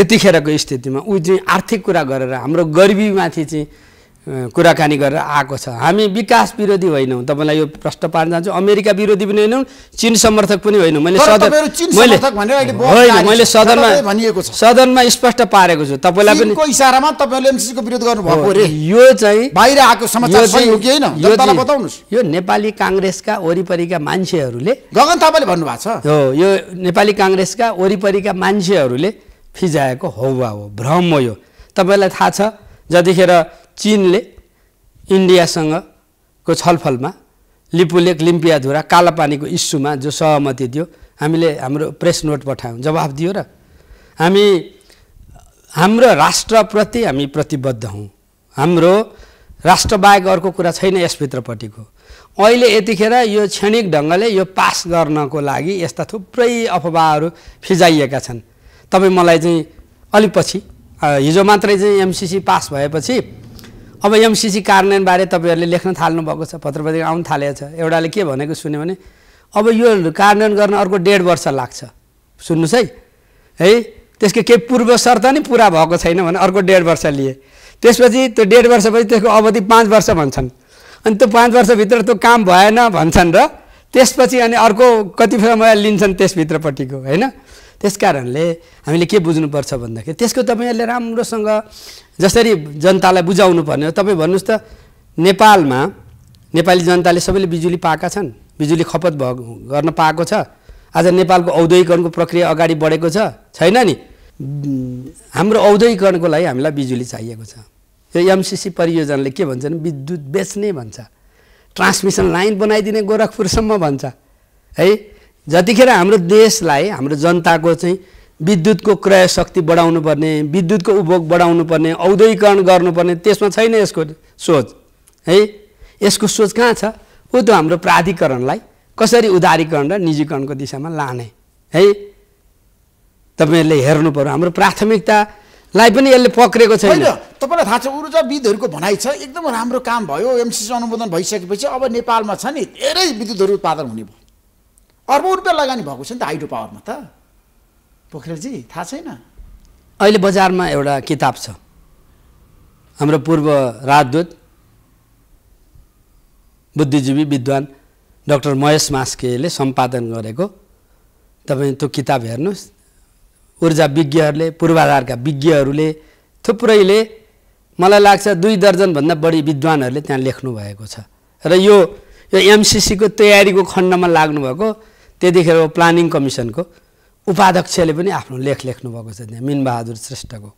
S2: यतिखेरको स्थितिमा ऊ चाहिँ आर्थिक कुरा गरेर हाम्रो गरिबीमाथि चाहिँ कुराकानी गरेर आएको छ हामी विकास विरोधी होइनौँ तपाईँलाई यो प्रश्न पार्न जान्छु अमेरिका विरोधी पनि होइनौँ चिन समर्थक पनि होइनौँ मैले सदन मैले होइन मैले सदनमा भनिएको छ सदनमा स्पष्ट
S1: पारेको छु तपाईँलाई पनि इसारामा तपाईँहरूले एमसिसीको विरोध गर्नुभएको अरे यो चाहिँ बाहिर आएको समाचार हो कि होइन यो बताउनुहोस्
S2: यो नेपाली काङ्ग्रेसका वरिपरिका मान्छेहरूले गगन थापाले भन्नुभएको छ हो यो नेपाली काङ्ग्रेसका वरिपरिका मान्छेहरूले फिजाएको हौवा हो भ्रम हो यो तपाईँलाई थाहा छ जतिखेर चिनले इन्डियासँगको छलफलमा लिपुलेक लिम्पियाधुरा कालापानीको इस्युमा जो सहमति दियो हामीले हाम्रो प्रेस नोट पठायौँ जवाफ दियो र हामी हाम्रो राष्ट्रप्रति हामी प्रतिबद्ध हौँ हाम्रो राष्ट्रबाहेक अर्को कुरा छैन यसभित्रपट्टिको अहिले यतिखेर यो क्षणिक ढङ्गले यो पास गर्नको लागि यस्ता थुप्रै अफवाहहरू फिजाइएका छन् तपाईँ मलाई चाहिँ अलिक पछि हिजो मात्रै चाहिँ एमसिसी पास भएपछि अब एमसिसी कार्यान्वयनबारे तपाईँहरूले लेख्न थाल्नु भएको छ पत्रिका आउनु थालेको छ एउटाले के भनेको सुन्यो भने अब यो कार्यान्वयन गर्न अर्को डेढ वर्ष लाग्छ सुन्नुहोस् है है त्यसको केही पूर्व शर्त नै पुरा भएको छैन भने अर्को डेढ वर्ष लिए त्यसपछि त्यो डेढ वर्षपछि त्यसको अवधि पाँच वर्ष भन्छन् अनि त्यो पाँच वर्षभित्र त्यो काम भएन भन्छन् र त्यसपछि अनि अर्को कति समय लिन्छन् त्यसभित्रपट्टिको होइन त्यस कारणले हामीले के बुझ्नुपर्छ भन्दाखेरि त्यसको तपाईँहरूले राम्रोसँग जसरी जनतालाई बुझाउनु पर्ने हो तपाईँ भन्नुहोस् त नेपालमा नेपाली जनताले सबैले बिजुली पाएका छन् बिजुली खपत भ गर्न पाएको छ आज नेपालको औद्योगिकरणको प्रक्रिया अगाडि बढेको छ छैन नि हाम्रो औद्योगिकरणको लागि हामीलाई बिजुली चाहिएको छ यो एमसिसी परियोजनाले के भन्छ भने विद्युत बेच्ने भन्छ ट्रान्समिसन लाइन बनाइदिने गोरखपुरसम्म भन्छ है जतिखेर हाम्रो देशलाई हाम्रो जनताको चाहिँ विद्युतको क्रय शक्ति बढाउनु पर्ने विद्युतको उपभोग बढाउनु पर्ने औद्योगिकरण गर्नुपर्ने त्यसमा छैन यसको सोच है यसको सोच कहाँ छ ऊ त हाम्रो प्राधिकरणलाई कसरी उदारीकरण र निजीकरणको दिशामा लाने है तपाईँहरूले हेर्नु पऱ्यो हाम्रो प्राथमिकतालाई पनि यसले पक्रेको छैन
S1: तपाईँलाई थाहा छ ऊर्जा ऊर्जाविदहरूको भनाइ छ एकदम राम्रो काम भयो एमसिसी अनुमोदन भइसकेपछि अब नेपालमा छ नि धेरै विद्युतहरू उत्पादन हुने भयो अर्बौँ रुपियाँ लगानी भएको छ नि त हाइड्रो पावरमा त पोखरेलजी थाहा छैन
S2: अहिले बजारमा एउटा किताब छ हाम्रो पूर्व राजदूत बुद्धिजीवी विद्वान डाक्टर महेश मास्केले सम्पादन गरेको तपाईँ त्यो किताब हेर्नुहोस् ऊर्जा विज्ञहरूले पूर्वाधारका विज्ञहरूले थुप्रैले मलाई लाग्छ दुई दर्जनभन्दा बढी विद्वानहरूले त्यहाँ लेख्नु भएको छ र यो यो एमसिसीको तयारीको खण्डमा लाग्नुभएको त्यतिखेर प्लानिङ कमिसनको उपाध्यक्षले पनि आफ्नो लेख लेख्नुभएको छ त्यहाँ मिनबहादुर श्रेष्ठको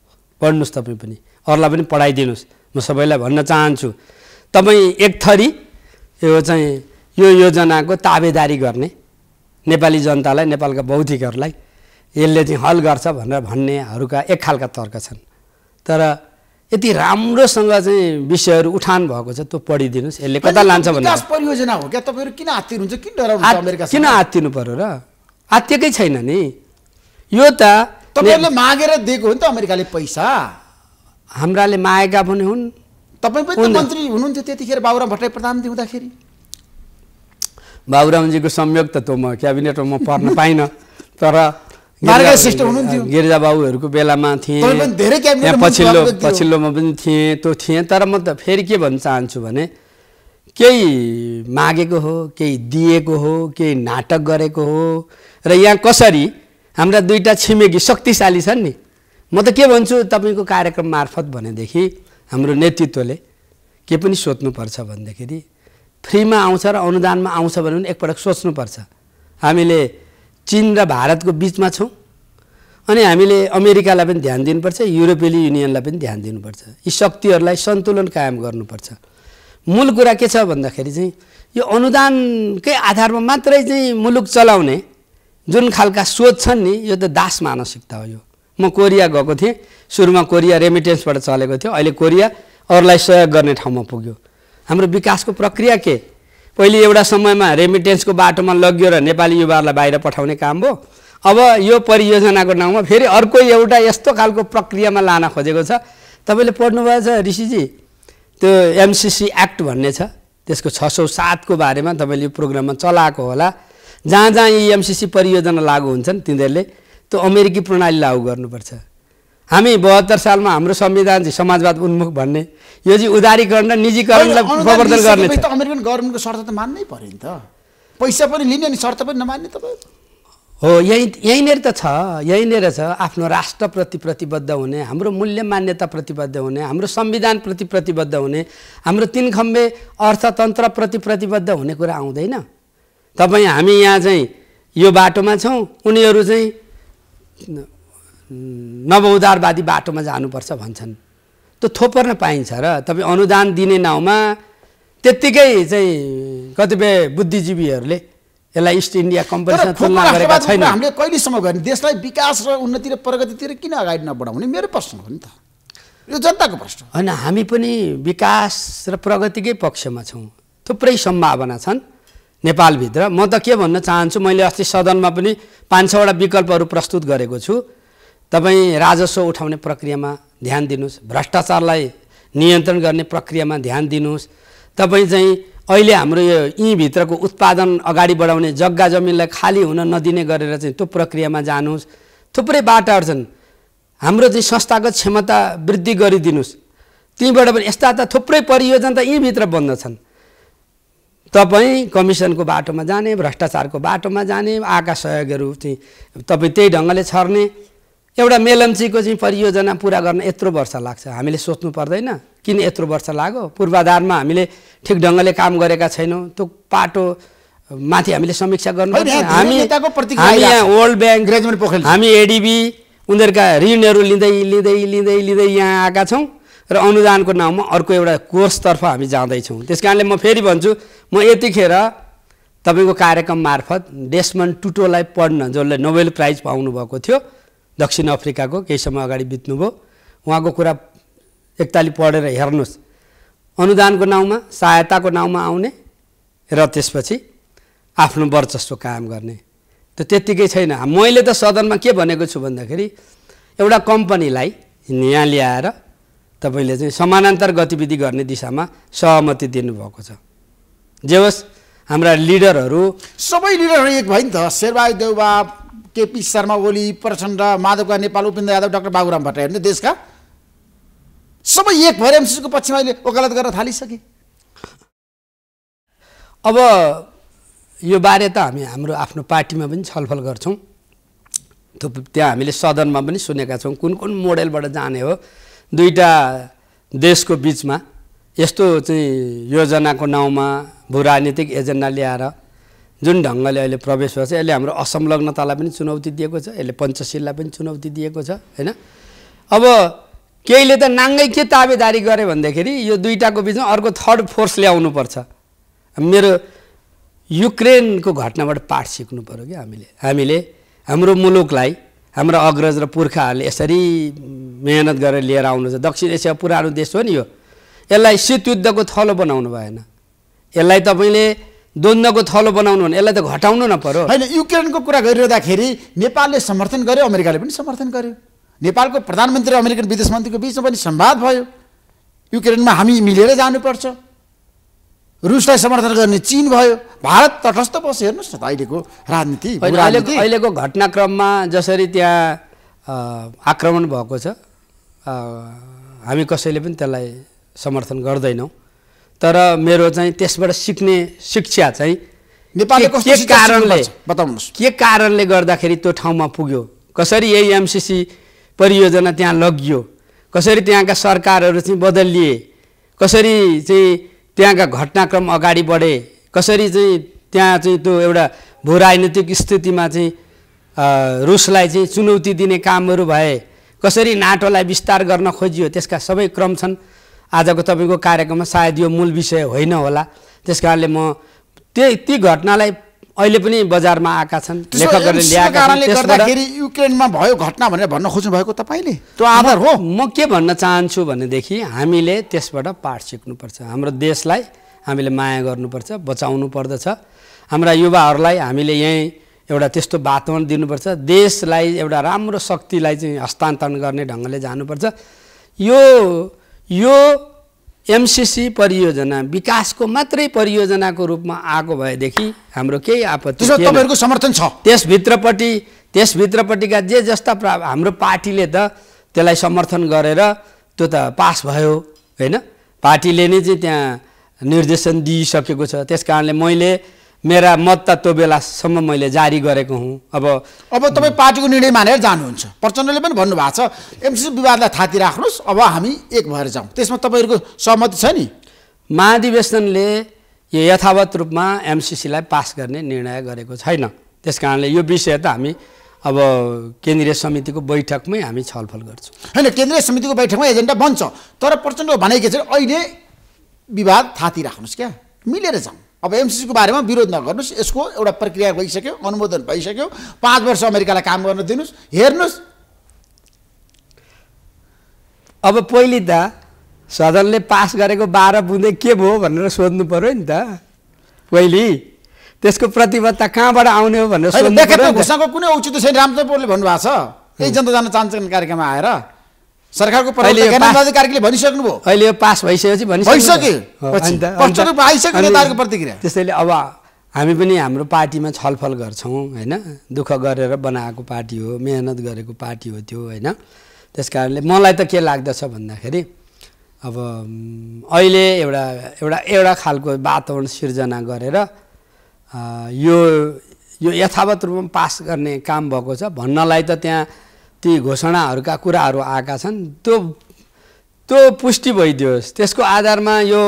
S2: पढ्नुहोस् तपाईँ पनि अरूलाई पनि पढाइदिनुहोस् म सबैलाई भन्न चाहन्छु तपाईँ एक थरी यो चाहिँ यो योजनाको ताबेदारी गर्ने नेपाली जनतालाई नेपालका बौद्धिकहरूलाई यसले चाहिँ हल गर्छ भनेर भन्नेहरूका एक खालका तर्क छन् तर यति राम्रोसँग चाहिँ विषयहरू उठान भएको छ त्यो पढिदिनुहोस् यसले कता लान्छ भने परियोजना हो क्या तपाईँहरू किन हात्तिनुहुन्छ किन डराउनु अमेरिका किन हात्तिनु पऱ्यो र हात्तिएकै छैन नि यो त तपाईँहरूले मागेर दिएको हो नि त अमेरिकाले पैसा हाम्राले मागेका पनि हुन् तपाईँ पनि मन्त्री हुनुहुन्थ्यो त्यतिखेर
S1: बाबुराम भट्टराई प्रधानमन्त्री हुँदाखेरि
S2: बाबुरामजीको संयुक्त त म क्याबिनेटमा म पढ्न पाइनँ तर गिरिजा बाबुहरूको बेलामा थिएँ पछिल्लो पछिल्लोमा पनि थिएँ त्यो थिएँ तर म त फेरि के भन्न चाहन्छु भने केही मागेको हो केही दिएको हो केही नाटक गरेको हो र यहाँ कसरी हाम्रा दुईवटा छिमेकी शक्तिशाली छन् नि म त के भन्छु तपाईँको कार्यक्रम मार्फत भनेदेखि हाम्रो नेतृत्वले के पनि सोध्नुपर्छ भनेदेखि फ्रीमा आउँछ र अनुदानमा आउँछ भने पनि एकपटक सोच्नुपर्छ हामीले चिन र भारतको बिचमा छौँ अनि हामीले अमेरिकालाई पनि ध्यान दिनुपर्छ युरोपेली युनियनलाई पनि ध्यान दिनुपर्छ यी शक्तिहरूलाई सन्तुलन कायम गर्नुपर्छ मूल कुरा के छ भन्दाखेरि चाहिँ यो अनुदानकै आधारमा मात्रै चाहिँ मुलुक चलाउने जुन खालका सोच छन् नि यो त दास मानसिकता हो यो म कोरिया गएको थिएँ सुरुमा कोरिया रेमिटेन्सबाट चलेको थियो अहिले कोरिया अरूलाई सहयोग गर्ने ठाउँमा पुग्यो हाम्रो विकासको प्रक्रिया के पहिले एउटा समयमा रेमिटेन्सको बाटोमा लग्यो र नेपाली युवाहरूलाई बाहिर पठाउने काम भयो अब यो परियोजनाको नाउँमा फेरि अर्को एउटा यस्तो खालको प्रक्रियामा लान खोजेको छ तपाईँले पढ्नुभएछ ऋषिजी त्यो एमसिसी एक्ट भन्ने छ त्यसको छ सौ सातको बारेमा तपाईँले यो प्रोग्राममा चलाएको होला जहाँ जहाँ यी एमसिसी परियोजना लागू हुन्छन् तिनीहरूले त्यो अमेरिकी प्रणाली लागू गर्नुपर्छ हामी बहत्तर सालमा हाम्रो संविधान चाहिँ समाजवाद उन्मुख भन्ने यो चाहिँ उदारीकरण र निजीकरणलाई प्रवर्तन गर्ने अमेरिकन
S1: गभर्मेन्टको शर्त त मान्नै पऱ्यो नि त पैसा पनि लिने अनि शर्त पनि नमान्ने तपाईँ
S2: हो यहीँ यहीँनिर त छ यहीँनिर छ आफ्नो राष्ट्रप्रति प्रतिबद्ध हुने हाम्रो मूल्य मान्यता प्रतिबद्ध हुने हाम्रो संविधानप्रति प्रतिबद्ध हुने हाम्रो तिन खम्बे अर्थतन्त्रप्रति प्रतिबद्ध हुने कुरा आउँदैन तपाईँ हामी यहाँ चाहिँ यो बाटोमा छौँ उनीहरू चाहिँ नवउदारवादी बाटोमा जानुपर्छ भन्छन् त्यो थोपर्न पाइन्छ र तपाईँ अनुदान दिने नाउँमा त्यत्तिकै चाहिँ कतिपय बुद्धिजीवीहरूले यसलाई इस्ट इन्डिया कम्पनीसँग तुलना गरेका छैन हामीले
S1: कहिलेसम्म गर्ने देशलाई विकास र उन्नति र प्रगतितिर किन अगाडि नबढाउने मेरो प्रश्न हो नि त यो जनताको प्रश्न
S2: होइन हामी पनि विकास र प्रगतिकै पक्षमा छौँ थुप्रै सम्भावना छन् नेपालभित्र म त के भन्न चाहन्छु मैले अस्ति सदनमा पनि पाँच छवटा विकल्पहरू प्रस्तुत गरेको छु तपाईँ राजस्व उठाउने प्रक्रियामा ध्यान दिनुहोस् भ्रष्टाचारलाई नियन्त्रण गर्ने प्रक्रियामा ध्यान दिनुहोस् तपाईँ चाहिँ अहिले हाम्रो यो यहीँभित्रको उत्पादन अगाडि बढाउने जग्गा जमिनलाई खाली हुन नदिने गरेर चाहिँ त्यो प्रक्रियामा जानुहोस् थुप्रै बाटाहरू छन् हाम्रो चाहिँ संस्थागत क्षमता वृद्धि गरिदिनुहोस् त्यहीँबाट पनि यस्ता त थुप्रै परियोजना त यहीँभित्र छन् तपाईँ कमिसनको बाटोमा जाने भ्रष्टाचारको बाटोमा जाने आका सहयोगहरू चाहिँ तपाईँ त्यही ढङ्गले छर्ने एउटा मेलम्चीको चाहिँ परियोजना पुरा गर्न यत्रो वर्ष लाग्छ हामीले सोच्नु पर्दैन किन यत्रो वर्ष लाग्यो पूर्वाधारमा हामीले ठिक ढङ्गले काम गरेका छैनौँ त्यो पाटो माथि हामीले समीक्षा गर्नु हामी यहाँ वर्ल्ड ब्याङ्क हामी एडिबी उनीहरूका ऋणहरू लिँदै लिँदै लिँदै लिँदै यहाँ आएका छौँ र अनुदानको नाउँमा अर्को एउटा कोर्सतर्फ हामी जाँदैछौँ त्यस कारणले म फेरि भन्छु म यतिखेर तपाईँको कार्यक्रम मार्फत डेस्मन टुटोलाई पढ्न जसले नोबेल प्राइज पाउनुभएको थियो दक्षिण अफ्रिकाको केही समय अगाडि बित्नुभयो उहाँको कुरा एकताली पढेर हेर्नुहोस् अनुदानको नाउँमा सहायताको नाउँमा आउने र त्यसपछि आफ्नो वर्चस्व कायम गर्ने त त्यत्तिकै छैन मैले त सदनमा के भनेको छु भन्दाखेरि एउटा कम्पनीलाई यहाँ ल्याएर तपाईँले चाहिँ समानान्तर गतिविधि गर्ने दिशामा सहमति दिनुभएको छ जे होस् हाम्रा लिडरहरू सबै लिडरहरू एक भयो नि त शेरबहादुर
S1: देउबा केपी शर्मा ओली प्रचण्ड माधवका नेपाल उपेन्द्र यादव डाक्टर बाबुराम भट्टराई हेर्नु देशका
S2: सबै एक भएर एमसिसीको
S1: पक्षमा अहिले वकालत गर्न थालिसके
S2: अब यो बारे त हामी हाम्रो आफ्नो पार्टीमा पनि छलफल गर्छौँ थुप त्यहाँ हामीले सदनमा पनि सुनेका छौँ कुन कुन मोडेलबाट जाने हो दुईवटा देशको बिचमा यस्तो चाहिँ योजनाको नाउँमा भू राजनीतिक एजेन्डा ल्याएर जुन ढङ्गले अहिले प्रवेश भएको छ यसले हाम्रो असंलग्नतालाई पनि चुनौती दिएको छ यसले पञ्चशीललाई पनि चुनौती दिएको छ होइन अब केहीले त नाङ्गै के ताबेदारी गरे भन्दाखेरि यो दुईवटाको बिचमा अर्को थर्ड फोर्स ल्याउनुपर्छ मेरो युक्रेनको घटनाबाट पाठ सिक्नु पऱ्यो क्या हामीले हामीले हाम्रो मुलुकलाई हाम्रो अग्रज र पुर्खाहरूले यसरी मेहनत गरेर लिएर आउनु छ दक्षिण एसिया पुरानो देश हो नि यो यसलाई शीतयुद्धको थलो बनाउनु भएन यसलाई तपाईँले द्वन्द्वको थलो बनाउनु भने यसलाई त घटाउनु नपरो होइन
S1: युक्रेनको कुरा गरिरहँदाखेरि नेपालले समर्थन गर्यो अमेरिकाले पनि समर्थन गर्यो नेपालको प्रधानमन्त्री र अमेरिकन विदेश मन्त्रीको बिचमा पनि संवाद भयो युक्रेनमा हामी मिलेर जानुपर्छ रुसलाई समर्थन गर्ने चिन भयो भारत तटस्थ बस्यो हेर्नुहोस् न त अहिलेको राजनीति अहिलेको
S2: घटनाक्रममा जसरी त्यहाँ आक्रमण भएको छ हामी कसैले पनि त्यसलाई समर्थन गर्दैनौँ तर मेरो चाहिँ त्यसबाट सिक्ने शिक्षा चाहिँ नेपाल के कारणले बताउनुहोस् के कारणले गर्दाखेरि त्यो ठाउँमा पुग्यो कसरी एएमसिसी परियोजना त्यहाँ लगियो कसरी त्यहाँका सरकारहरू चाहिँ बदलिए कसरी चाहिँ त्यहाँका घटनाक्रम अगाडि बढे कसरी चाहिँ त्यहाँ चाहिँ त्यो एउटा भू राजनीतिक स्थितिमा चाहिँ रुसलाई चाहिँ चुनौती दिने कामहरू भए कसरी नाटोलाई विस्तार गर्न खोजियो त्यसका सबै क्रम छन् आजको तपाईँको कार्यक्रममा सायद यो मूल विषय होइन होला त्यस कारणले म त्यही ती घटनालाई अहिले पनि बजारमा आएका छन् लेखकहरूले ल्याएका
S1: युक्रेनमा भयो घटना भनेर भन्न खोज्नु भएको तपाईँले
S2: त्यो आधार हो म के भन्न चाहन्छु भनेदेखि हामीले त्यसबाट पाठ सिक्नुपर्छ हाम्रो देशलाई हामीले माया गर्नुपर्छ बचाउनु पर्दछ हाम्रा युवाहरूलाई हामीले यहीँ एउटा त्यस्तो वातावरण दिनुपर्छ देशलाई एउटा राम्रो शक्तिलाई चाहिँ हस्तान्तरण गर्ने ढङ्गले जानुपर्छ यो यो एमसिसी परियोजना विकासको मात्रै परियोजनाको रूपमा आएको भएदेखि हाम्रो केही आपत्ति तपाईँहरूको समर्थन छ त्यसभित्रपट्टि त्यसभित्रपट्टिका जे जस्ता प्रा हाम्रो पार्टीले त त्यसलाई समर्थन गरेर त्यो त पास भयो होइन पार्टीले नै चाहिँ त्यहाँ निर्देशन दिइसकेको छ त्यस कारणले मैले मेरा मत त त्यो बेलासम्म मैले जारी गरेको हुँ अब अब तपाईँ पार्टीको निर्णय मानेर जानुहुन्छ प्रचण्डले पनि भन्नुभएको छ एमसिसी विवादलाई थाती राख्नुहोस् अब हामी एक भएर जाउँ त्यसमा तपाईँहरूको सहमति छ नि महाधिवेशनले यो यथावत रूपमा एमसिसीलाई पास गर्ने निर्णय गरेको छैन त्यस कारणले यो विषय त हामी अब केन्द्रीय समितिको बैठकमै हामी छलफल गर्छौँ होइन केन्द्रीय
S1: समितिको बैठकमा एजेन्डा बन्छ तर प्रचण्ड भनेको छ अहिले विवाद थाती राख्नुहोस् क्या मिलेर जाउँ अब एमसिसीको बारेमा विरोध नगर्नुहोस् यसको एउटा प्रक्रिया भइसक्यो अनुमोदन भइसक्यो पाँच वर्ष अमेरिकालाई काम गर्न दिनुहोस् हेर्नुहोस्
S2: अब पहिले त सदनले पास गरेको बाह्र बुँदे के भयो भनेर सोध्नु पऱ्यो नि त पहिले त्यसको प्रतिबद्धता कहाँबाट आउने हो भनेर घोषणाको
S1: कुनै औचित्य छैन रामचन्द्र पौडेलले भन्नुभएको छ त्यही जनता जान चाहन्छन् कार्यक्रममा आएर सरकारको कार्कीले
S2: भनिसक्नुभयो अहिले यो पास भइसकेपछि भइसक्यो प्रतिक्रिया त्यसैले अब हामी पनि हाम्रो पार्टीमा छलफल गर्छौँ होइन दुःख गरेर बनाएको पार्टी हो मेहनत गरेको पार्टी हो त्यो होइन त्यस कारणले मलाई त के लाग्दछ भन्दाखेरि अब अहिले एउटा एउटा एउटा खालको वातावरण सिर्जना गरेर यो यो यथावत रूपमा पास गर्ने काम भएको छ भन्नलाई त त्यहाँ ती घोषणाहरूका कुराहरू आएका छन् त्यो त्यो पुष्टि भइदियोस् त्यसको आधारमा यो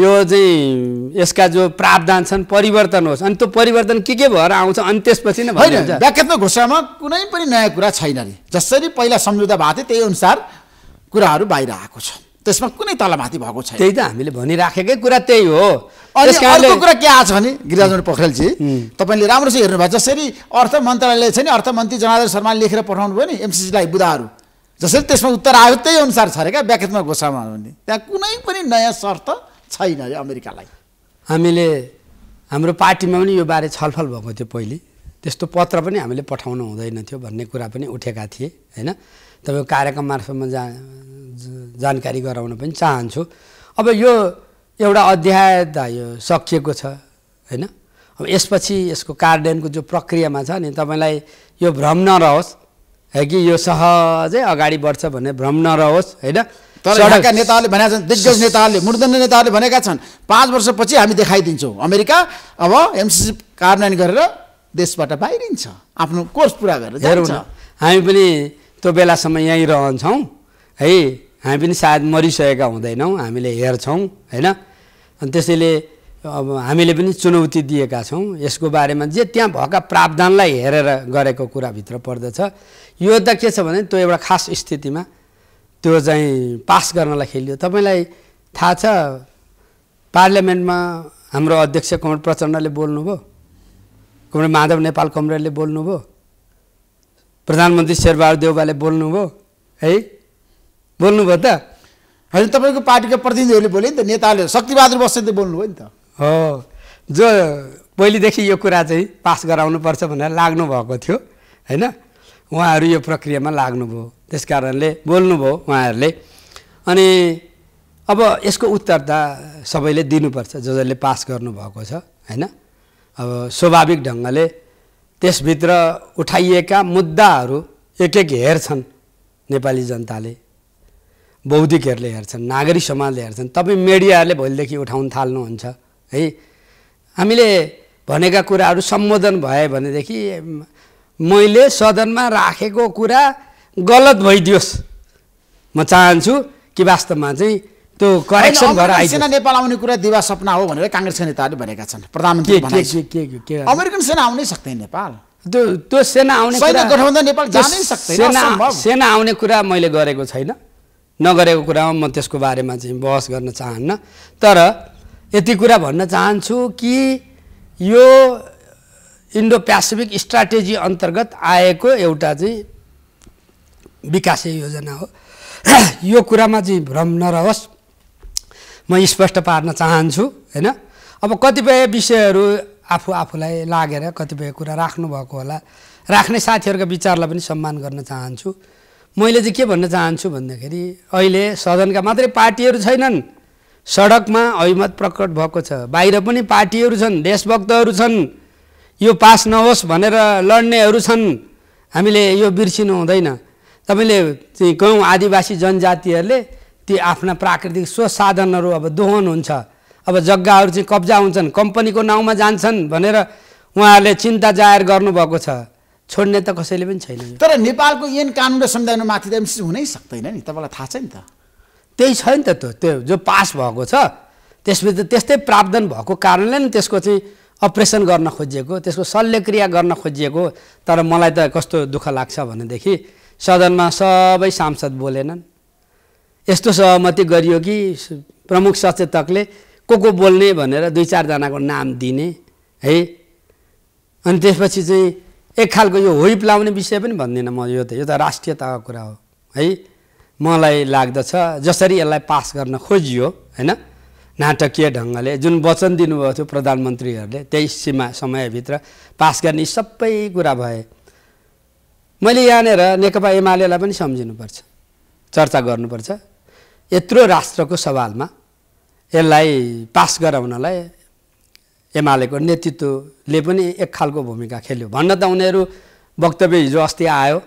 S2: यो चाहिँ यसका जो प्रावधान छन् परिवर्तन होस् अनि त्यो परिवर्तन के के भएर आउँछ अनि त्यसपछि नै होइन
S1: व्याख्यात्मक घोषणामा कुनै पनि नयाँ कुरा छैन नि जसरी पहिला सम्झौता भएको थियो त्यही अनुसार कुराहरू बाहिर आएको छ त्यसमा कुनै तलमाथि भएको छैन त्यही त हामीले भनिराखेकै कुरा त्यही हो अनि अर्को कुरा के आएको छ भने गिरिराजन पोखरेलजी तपाईँले राम्रोसँग हेर्नुभयो जसरी अर्थ मन्त्रालयले चाहिँ अर्थमन्त्री जनादर शर्माले लेखेर पठाउनु भयो नि एमसिसीलाई बुधाहरू जसरी त्यसमा उत्तर आयो
S2: त्यही अनुसार छ अरे क्या व्याख्यात्मक घोषणामा भने
S1: त्यहाँ कुनै पनि नयाँ शर्त छैन अरे अमेरिकालाई
S2: हामीले हाम्रो पार्टीमा पनि यो बारे छलफल भएको थियो पहिले त्यस्तो पत्र पनि हामीले पठाउनु हुँदैन थियो भन्ने कुरा पनि उठेका थिए होइन तपाईँको कार्यक्रम मार्फतमा जा जानकारी गराउन पनि चाहन्छु अब यो एउटा अध्याय त यो सकिएको छ होइन अब यसपछि यसको कार्यान्वयनको जो प्रक्रियामा छ नि तपाईँलाई यो भ्रम नरहोस् है कि यो सहजै अगाडि बढ्छ भन्ने भ्रम नरहोस् होइन तर नेताहरूले भनेका छन् दिग्गज नेताहरूले मूर्धन्य नेताहरूले भनेका छन् पाँच वर्षपछि
S1: हामी देखाइदिन्छौँ अमेरिका अब एमसिसी कार्यान्वयन गरेर देशबाट बाहिरिन्छ
S2: आफ्नो कोर्स पुरा गरेर हामी पनि त्यो बेलासम्म यहीँ रहन्छौँ है हामी पनि सायद मरिसकेका हुँदैनौँ हामीले हेर्छौँ होइन अनि त्यसैले अब हामीले पनि चुनौती दिएका छौँ यसको बारेमा जे त्यहाँ भएका प्रावधानलाई हेरेर गरेको कुराभित्र पर्दछ यो त के छ भने त्यो एउटा खास स्थितिमा त्यो चाहिँ पास गर्नलाई खेलियो तपाईँलाई थाहा छ पार्लियामेन्टमा हाम्रो अध्यक्ष कमर प्रचण्डले बोल्नुभयो कुमार माधव नेपाल कमरेडले बोल्नुभयो प्रधानमन्त्री शेरबहादुर देउबाले बोल्नुभयो है
S1: बोल्नुभयो त होइन तपाईँको पार्टीको प्रतिनिधिहरूले बोल्यो नि त नेताहरूले शक्तिबहादुर बस्नेतले बोल्नुभयो नि त
S2: हो जो पहिलेदेखि यो कुरा चाहिँ पास गराउनुपर्छ भनेर लाग्नु भएको थियो होइन उहाँहरू यो प्रक्रियामा लाग्नुभयो त्यस कारणले बोल्नुभयो उहाँहरूले अनि अब यसको उत्तर त सबैले दिनुपर्छ जो जसले पास गर्नुभएको छ होइन अब स्वाभाविक ढङ्गले त्यसभित्र उठाइएका मुद्दाहरू एक एक हेर्छन् नेपाली जनताले बौद्धिकहरूले हेर्छन् नागरिक समाजले हेर्छन् तपाईँ मिडियाहरूले भोलिदेखि उठाउन थाल्नुहुन्छ है हामीले भनेका कुराहरू सम्बोधन भए भनेदेखि मैले सदनमा राखेको कुरा गलत भइदियोस् म चाहन्छु कि वास्तवमा चाहिँ त्यो करेक्सन गरेर सेना नेपाल आउने कुरा दिवा सपना हो भनेर काङ्ग्रेसका नेताहरूले भनेका छन् प्रधानमन्त्री
S1: अमेरिकन सेना आउनै सक्दैन नेपाल त्यो
S2: त्यो सेना आउने गठबन्धन नेपाल जानै सक्दैन सेना आउने कुरा मैले गरेको छैन नगरेको कुरामा म त्यसको बारेमा चाहिँ बहस गर्न चाहन्न तर यति कुरा भन्न चाहन्छु कि यो इन्डो पेसिफिक स्ट्राटेजी अन्तर्गत आएको एउटा चाहिँ विकासीय योजना हो यो कुरामा चाहिँ भ्रम नरहोस् म स्पष्ट पार्न चाहन्छु होइन अब कतिपय विषयहरू आफू आफूलाई लागेर कतिपय कुरा राख्नुभएको होला राख्ने साथीहरूका विचारलाई पनि सम्मान गर्न चाहन्छु मैले चाहिँ के भन्न चाहन्छु भन्दाखेरि अहिले सदनका मात्रै पार्टीहरू छैनन् सडकमा अभिमत प्रकट भएको छ बाहिर पनि पार्टीहरू छन् देशभक्तहरू छन् यो पास नहोस् भनेर लड्नेहरू छन् हामीले यो बिर्सिनु हुँदैन तपाईँले चाहिँ आदिवासी जनजातिहरूले ती आफ्ना प्राकृतिक स्वसाधनहरू साधनहरू अब दोहन हुन्छ अब जग्गाहरू चाहिँ कब्जा हुन्छन् कम्पनीको नाउँमा जान्छन् भनेर उहाँहरूले चिन्ता जाहेर गर्नुभएको छ छोड्ने त कसैले पनि छैन तर नेपालको यन कानुन र संविधानमा माथि त एमसिसी हुनै सक्दैन नि तपाईँलाई थाहा छ नि त त्यही छ नि त त्यो त्यो जो पास भएको छ त्यसभित्र त्यस्तै प्रावधान भएको कारणले नि त्यसको चाहिँ अपरेसन गर्न खोजिएको त्यसको शल्यक्रिया गर्न खोजिएको तर मलाई त कस्तो दुःख लाग्छ भनेदेखि सदनमा सबै सांसद बोलेनन् यस्तो सहमति गरियो कि प्रमुख सचेतकले को को बोल्ने भनेर दुई चारजनाको नाम दिने है अनि त्यसपछि चाहिँ एक खालको यो होइप लाउने विषय पनि भन्दिनँ म यो त यो त राष्ट्रियताको कुरा हो है मलाई लाग्दछ जसरी यसलाई पास गर्न खोजियो होइन नाटकीय ढङ्गले जुन वचन दिनुभएको थियो प्रधानमन्त्रीहरूले त्यही सीमा समयभित्र पास गर्ने सबै कुरा भए मैले यहाँनिर नेकपा एमालेलाई पनि सम्झिनुपर्छ चर्चा गर्नुपर्छ यत्रो राष्ट्रको सवालमा यसलाई पास गराउनलाई एमालेको नेतृत्वले पनि एक खालको भूमिका खेल्यो भन्न त उनीहरू वक्तव्य हिजो अस्ति आयो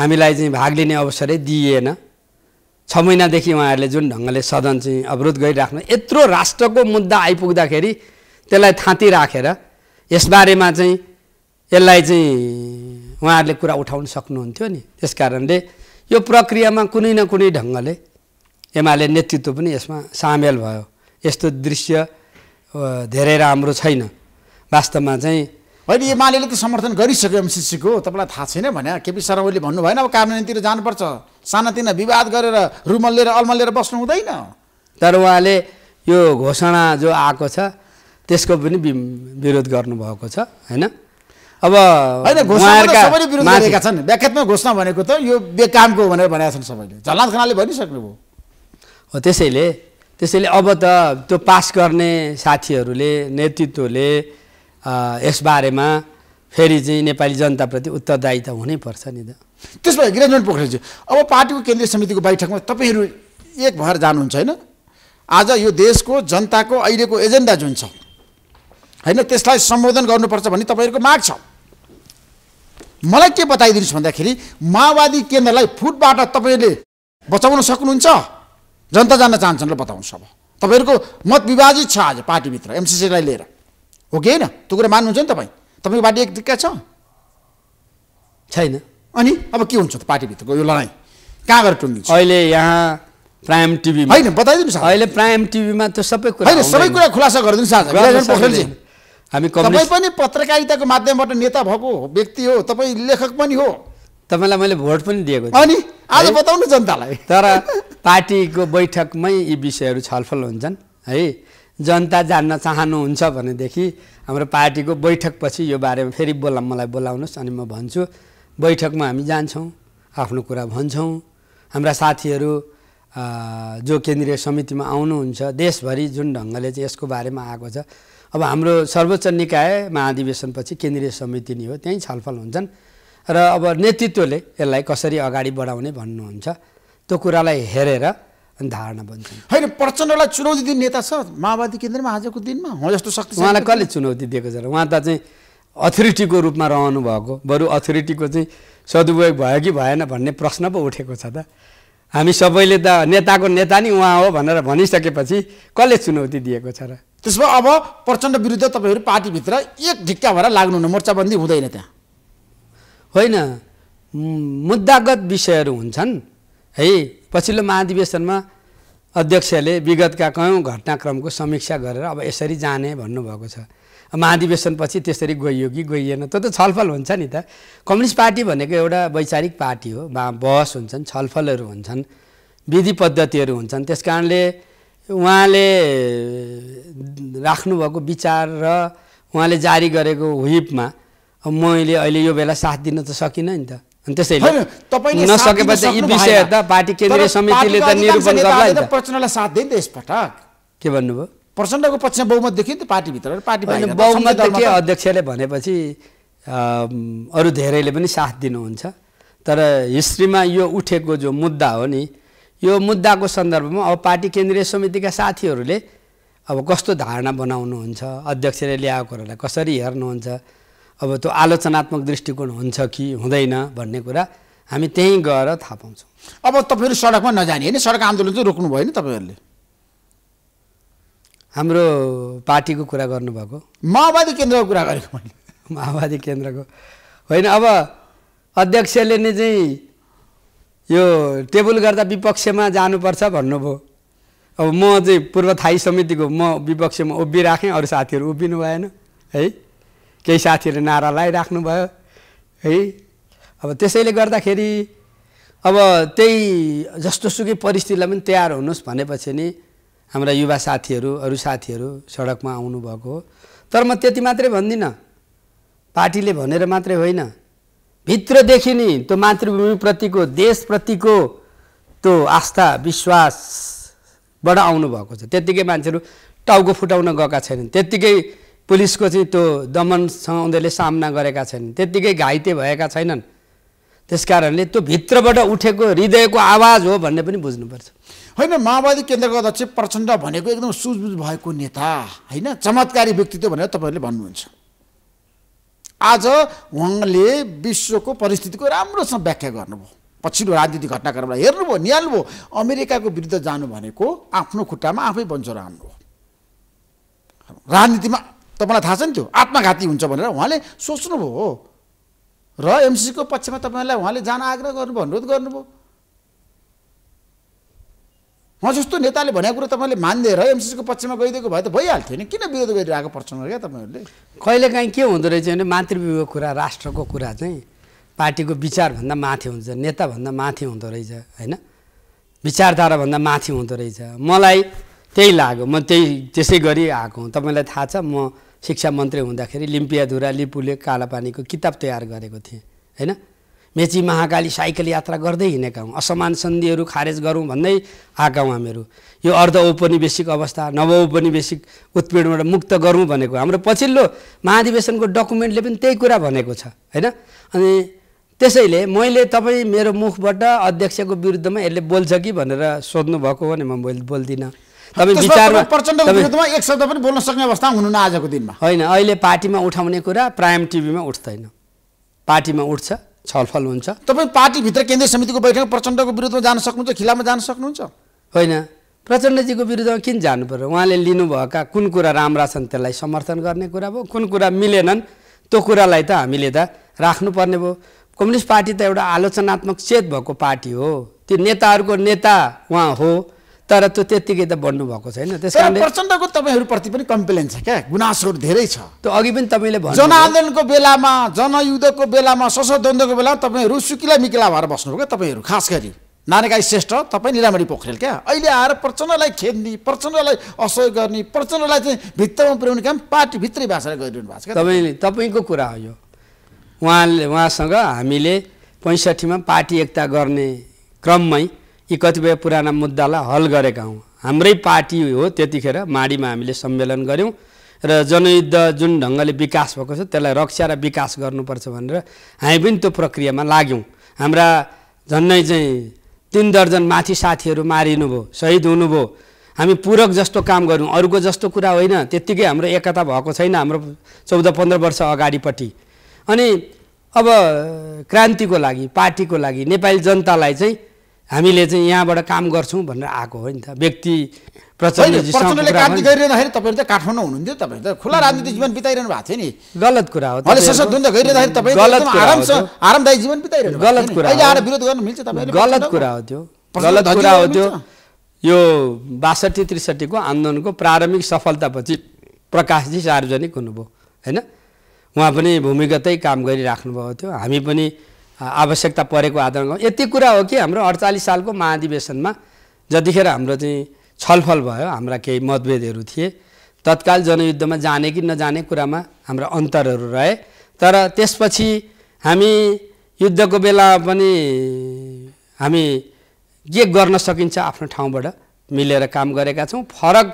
S2: हामीलाई चाहिँ भाग लिने अवसरै दिइएन छ महिनादेखि उहाँहरूले जुन ढङ्गले सदन चाहिँ अवरोध गरिराख्नु यत्रो राष्ट्रको मुद्दा आइपुग्दाखेरि त्यसलाई थाँती राखेर रा। यसबारेमा चाहिँ यसलाई चाहिँ उहाँहरूले कुरा उठाउन सक्नुहुन्थ्यो नि त्यस कारणले यो प्रक्रियामा कुनै न कुनै ढङ्गले एमाले नेतृत्व पनि यसमा सामेल भयो यस्तो दृश्य धेरै राम्रो छैन वास्तवमा चाहिँ अहिले एमाले त समर्थन गरिसक्यो एमसिसीको
S1: तपाईँलाई थाहा छैन भने केपी शर्मा ओलीले भन्नु भएन अब कानुनतिर जानुपर्छ सानातिना विवाद गरेर
S2: रुमल लिएर अल्मल लिएर बस्नु हुँदैन तर उहाँले यो घोषणा जो आएको छ त्यसको पनि विरोध गर्नुभएको छ होइन अब व्याख्यात्मक घोषणा भनेको त यो बेकामको भनेर भनेका छन् सबैले
S1: झलनाथ खनाले भनिसक्नुभयो
S2: हो त्यसैले त्यसैले अब त त्यो पास गर्ने साथीहरूले नेतृत्वले यसबारेमा फेरि चाहिँ नेपाली जनताप्रति त हुनैपर्छ नि त त्यस भए गिराजमान पोखरेलजी अब पार्टीको केन्द्रीय समितिको बैठकमा
S1: तपाईँहरू एक भएर जानुहुन्छ होइन आज यो देशको जनताको अहिलेको एजेन्डा जुन छ होइन त्यसलाई सम्बोधन गर्नुपर्छ भन्ने तपाईँहरूको माग छ मलाई के बताइदिनुहोस् भन्दाखेरि माओवादी केन्द्रलाई फुटबाट तपाईँले बचाउन सक्नुहुन्छ जनता जान चाहन्छन् र बताउनुहोस् अब तपाईँहरूको मत विभाजित छ आज पार्टीभित्र एमसिसीलाई लिएर हो कि होइन त्यो कुरा मान्नुहुन्छ नि तपाईँ तपाईँको पार्टी एक दिक्का छ
S2: छैन अनि अब के हुन्छ त पार्टीभित्रको यो लडाइँ कहाँ गएर टुङ्गिन्छ अहिले यहाँ प्राइम टिभी होइन बताइदिनुहोस् अहिले प्राइम टिभीमा त्यो सबै कुरा होइन सबै कुरा खुलासा गरिदिनुहोस् आज हामी तपाईँ
S1: पनि पत्रकारिताको माध्यमबाट नेता भएको व्यक्ति हो
S2: तपाईँ लेखक पनि हो तपाईँलाई मैले भोट पनि दिएको अनि आज बताउनु जनतालाई तर पार्टीको बैठकमै यी विषयहरू छलफल हुन्छन् है जनता जान्न चाहनुहुन्छ भनेदेखि हाम्रो पार्टीको बैठकपछि यो बारेमा फेरि बोला मलाई बोलाउनुहोस् अनि म भन्छु बैठकमा हामी जान्छौँ आफ्नो कुरा भन्छौँ हाम्रा साथीहरू जो केन्द्रीय समितिमा आउनुहुन्छ देशभरि जुन ढङ्गले चाहिँ यसको बारेमा आएको छ अब हाम्रो सर्वोच्च निकाय महाधिवेशनपछि केन्द्रीय समिति नै हो त्यहीँ छलफल हुन्छन् र अब नेतृत्वले यसलाई कसरी अगाडि बढाउने भन्नुहुन्छ त्यो कुरालाई हेरेर धारणा बन्छ होइन प्रचण्डलाई चुनौती दिने नेता छ माओवादी केन्द्रमा आजको दिनमा हो जस्तो शक्ति उहाँलाई कसले चुनौती दिएको छ र उहाँ त चाहिँ अथोरिटीको रूपमा रहनु भएको बरु अथोरिटीको चाहिँ सदुपयोग भयो कि भएन भन्ने प्रश्न पो उठेको छ त हामी सबैले त नेताको नेता नि उहाँ हो भनेर भनिसकेपछि कसले चुनौती दिएको छ र त्यसमा
S1: अब प्रचण्ड विरुद्ध तपाईँहरू पार्टीभित्र एक ढिक्का भएर लाग्नुहुन्न मोर्चाबन्दी हुँदैन त्यहाँ
S2: होइन मुद्दागत विषयहरू हुन्छन् है पछिल्लो महाधिवेशनमा अध्यक्षले विगतका कयौँ घटनाक्रमको समीक्षा गरेर अब यसरी जाने भन्नुभएको छ महाधिवेशनपछि त्यसरी गइयो कि गइएन त्यो त छलफल हुन्छ नि त कम्युनिस्ट पार्टी भनेको एउटा वैचारिक पार्टी हो बहस हुन्छन् छलफलहरू हुन्छन् विधि पद्धतिहरू हुन्छन् त्यस कारणले उहाँले राख्नुभएको विचार र उहाँले जारी गरेको हुइपमा मैले अहिले यो बेला साथ दिन त सकिनँ नि त अनि त्यसैले नसकेपछि यी विषय त पार्टी केन्द्रीय समितिले त निरूपण प्रचण्डलाई
S1: साथ दिए नि त यसपटक के भन्नुभयो प्रचण्डको पक्षमा नि त पार्टीभित्र पार्टी बहुमत के
S2: अध्यक्षले भनेपछि अरू धेरैले पनि साथ दिनुहुन्छ तर हिस्ट्रीमा यो उठेको जो मुद्दा हो नि यो मुद्दाको सन्दर्भमा अब पार्टी केन्द्रीय समितिका साथीहरूले अब कस्तो धारणा बनाउनुहुन्छ अध्यक्षले ल्याएको कुरालाई कसरी हेर्नुहुन्छ अब त्यो आलोचनात्मक दृष्टिकोण हुन्छ कि हुँदैन भन्ने कुरा हामी त्यहीँ गएर थाहा पाउँछौँ अब तपाईँहरू सडकमा नजाने होइन सडक आन्दोलन चाहिँ रोक्नु भयो नि तपाईँहरूले हाम्रो पार्टीको कुरा गर्नुभएको माओवादी केन्द्रको कुरा गरेको मैले माओवादी केन्द्रको होइन अब अध्यक्षले नै चाहिँ यो टेबल गर्दा विपक्षमा जानुपर्छ भन्नुभयो अब म चाहिँ पूर्व थाई समितिको म विपक्षमा उभिराखेँ अरू साथीहरू उभिनु भएन है केही साथीहरूले नारा भयो है अब त्यसैले गर्दाखेरि अब त्यही सुकै परिस्थितिलाई पनि तयार हुनुहोस् भनेपछि नि हाम्रा युवा साथीहरू अरू साथीहरू सडकमा आउनुभएको हो तर म त्यति मात्रै भन्दिनँ पार्टीले भनेर मात्रै होइन भित्रदेखि नि त्यो मातृभूमिप्रतिको देशप्रतिको त्यो आस्था विश्वासबाट आउनुभएको छ त्यत्तिकै मान्छेहरू टाउको फुटाउन गएका छैनन् त्यत्तिकै पुलिसको चाहिँ त्यो दमनसँग उनीहरूले सामना गरेका छैनन् त्यत्तिकै घाइते भएका छैनन् त्यस कारणले त्यो भित्रबाट उठेको हृदयको आवाज हो भन्ने पनि
S1: बुझ्नुपर्छ होइन माओवादी केन्द्रको अध्यक्ष प्रचण्ड भनेको एकदम सुझबुझ भएको नेता होइन चमत्कारी व्यक्तित्व भनेर तपाईँहरूले भन्नुहुन्छ आज उहाँले विश्वको परिस्थितिको राम्रोसँग व्याख्या गर्नुभयो पछिल्लो राजनीतिक घटनाक्रमलाई हेर्नुभयो निहाल्नुभयो अमेरिकाको विरुद्ध जानु भनेको आफ्नो खुट्टामा आफै बन्छ राम्रो राजनीतिमा तपाईँलाई थाहा छ नि त्यो आत्मघाती हुन्छ भनेर उहाँले सोच्नुभयो हो र एमसिसीको पक्षमा तपाईँलाई उहाँले जान आग्रह गर्नुभयो अनुरोध गर्नुभयो उहाँ जस्तो नेताले भनेको कुरो तपाईँले मानिदिएर एमसिसीको पक्षमा गइदिएको भए त भइहाल्थ्यो नि किन विरोध गरिरहेको प्रश्न क्या तपाईँहरूले
S2: कहिलेकाहीँ के हुँदो रहेछ भने मातृव्यूहको कुरा राष्ट्रको कुरा चाहिँ पार्टीको विचारभन्दा माथि हुन्छ नेताभन्दा माथि हुँदो रहेछ होइन विचारधाराभन्दा माथि हुँदो रहेछ मलाई त्यही लाग्यो म त्यही त्यसै गरी आएको हुँ तपाईँलाई थाहा छ म शिक्षा मन्त्री हुँदाखेरि लिम्पियाधुरा लिपुले कालापानीको किताब तयार गरेको थिएँ होइन मेची महाकाली साइकल यात्रा गर्दै हिँडेका हौँ असमान सन्धिहरू खारेज गरौँ भन्दै आएका हौँ हामीहरू यो अर्ध औपनिवेशिक अवस्था नव औपनिवेशिक उत्पीडनबाट मुक्त गरौँ भनेको हाम्रो पछिल्लो महाधिवेशनको डकुमेन्टले पनि त्यही कुरा भनेको छ होइन अनि त्यसैले मैले तपाईँ मेरो मुखबाट अध्यक्षको विरुद्धमा यसले बोल्छ कि भनेर सोध्नुभएको हो भने म बोल बोल्दिनँ तपाईँ विचारमा प्रचण्डको विरुद्धमा एक शब्द पनि बोल्न सक्ने अवस्था आजको दिनमा होइन अहिले पार्टीमा उठाउने कुरा प्राइम टिभीमा उठ्दैन पार्टीमा उठ्छ छलफल हुन्छ तपाईँ पार्टीभित्र केन्द्रीय समितिको बैठक प्रचण्डको विरुद्धमा जान सक्नुहुन्छ खिलामा जान सक्नुहुन्छ होइन प्रचण्डजीको विरुद्धमा किन जानु पर्यो उहाँले लिनुभएका कुन कुरा राम्रा छन् त्यसलाई समर्थन गर्ने कुरा भयो कुन कुरा मिलेनन् त्यो कुरालाई त हामीले त राख्नुपर्ने भयो कम्युनिस्ट पार्टी त एउटा आलोचनात्मक चेत भएको पार्टी हो त्यो नेताहरूको नेता उहाँ हो तर त्यो त्यत्तिकै त बढ्नु भएको छैन त्यस कारणले प्रचण्डको तपाईँहरूप्रति पनि कम्प्लेन छ क्या गुनासोहरू धेरै छ त्यो अघि पनि तपाईँले भन्नु जनआन्दोलनको बेलामा
S1: जनयुद्धको बेलामा सशद्वन्द्वको बेलामा तपाईँहरू सुकिला मिकिला भएर बस्नुभयो क्या तपाईँहरू खास गरी नानेकाई श्रेष्ठ तपाईँ निरामणी पोखरेल क्या अहिले आएर प्रचण्डलाई खेद्ने प्रचण्डलाई असहयोग गर्ने प्रचण्डलाई चाहिँ भित्तामा पुर्याउने काम पार्टीभित्रै भाषा गरिरहनु भएको छ क्या तपाईँले
S2: तपाईँको कुरा हो यो उहाँले उहाँसँग हामीले पैँसठीमा पार्टी एकता गर्ने क्रममै यी कतिपय पुराना मुद्दालाई हल गरेका हौँ हाम्रै पार्टी हो त्यतिखेर माडीमा हामीले सम्मेलन गऱ्यौँ र जनयुद्ध जुन ढङ्गले विकास भएको छ त्यसलाई रक्षा र विकास गर्नुपर्छ भनेर हामी पनि त्यो प्रक्रियामा लाग्यौँ हाम्रा झन्नै चाहिँ तिन दर्जन माथि साथीहरू मारिनुभयो सहिद हुनुभयो हामी पूरक जस्तो काम गऱ्यौँ अरूको जस्तो कुरा होइन त्यत्तिकै हाम्रो एकता भएको छैन हाम्रो चौध पन्ध्र वर्ष अगाडिपट्टि अनि अब क्रान्तिको लागि पार्टीको लागि नेपाली जनतालाई चाहिँ हामीले चाहिँ यहाँबाट काम गर्छौँ भनेर आएको हो नि त व्यक्ति प्रचण्डले राजनीति गरिरहँदाखेरि
S1: तपाईँहरू त काठमाडौँ हुनुहुन्थ्यो तपाईँहरू त खुला राजनीति जीवन बिताइरहनु भएको थियो नि गलत कुरा हो गरिरहँदाखेरि तपाईँ
S2: आरामदायी जीवन बिताइरहनु गलत कुरा आएर विरोध गर्नु मिल्छ तपाईँ गलत कुरा हो त्यो गलत कुरा हो त्यो यो बासठी त्रिसठीको आन्दोलनको प्रारम्भिक सफलतापछि प्रकाशजी सार्वजनिक हुनुभयो होइन उहाँ पनि भूमिगतै काम गरिराख्नु भएको थियो हामी पनि आवश्यकता परेको आधारमा यति कुरा हो कि हाम्रो अडचालिस सालको महाधिवेशनमा जतिखेर हाम्रो चाहिँ छलफल भयो हाम्रा केही मतभेदहरू थिए तत्काल जनयुद्धमा जाने कि नजाने कुरामा हाम्रा अन्तरहरू रहे तर त्यसपछि हामी युद्धको बेला पनि हामी के गर्न सकिन्छ आफ्नो ठाउँबाट मिलेर काम गरेका छौँ फरक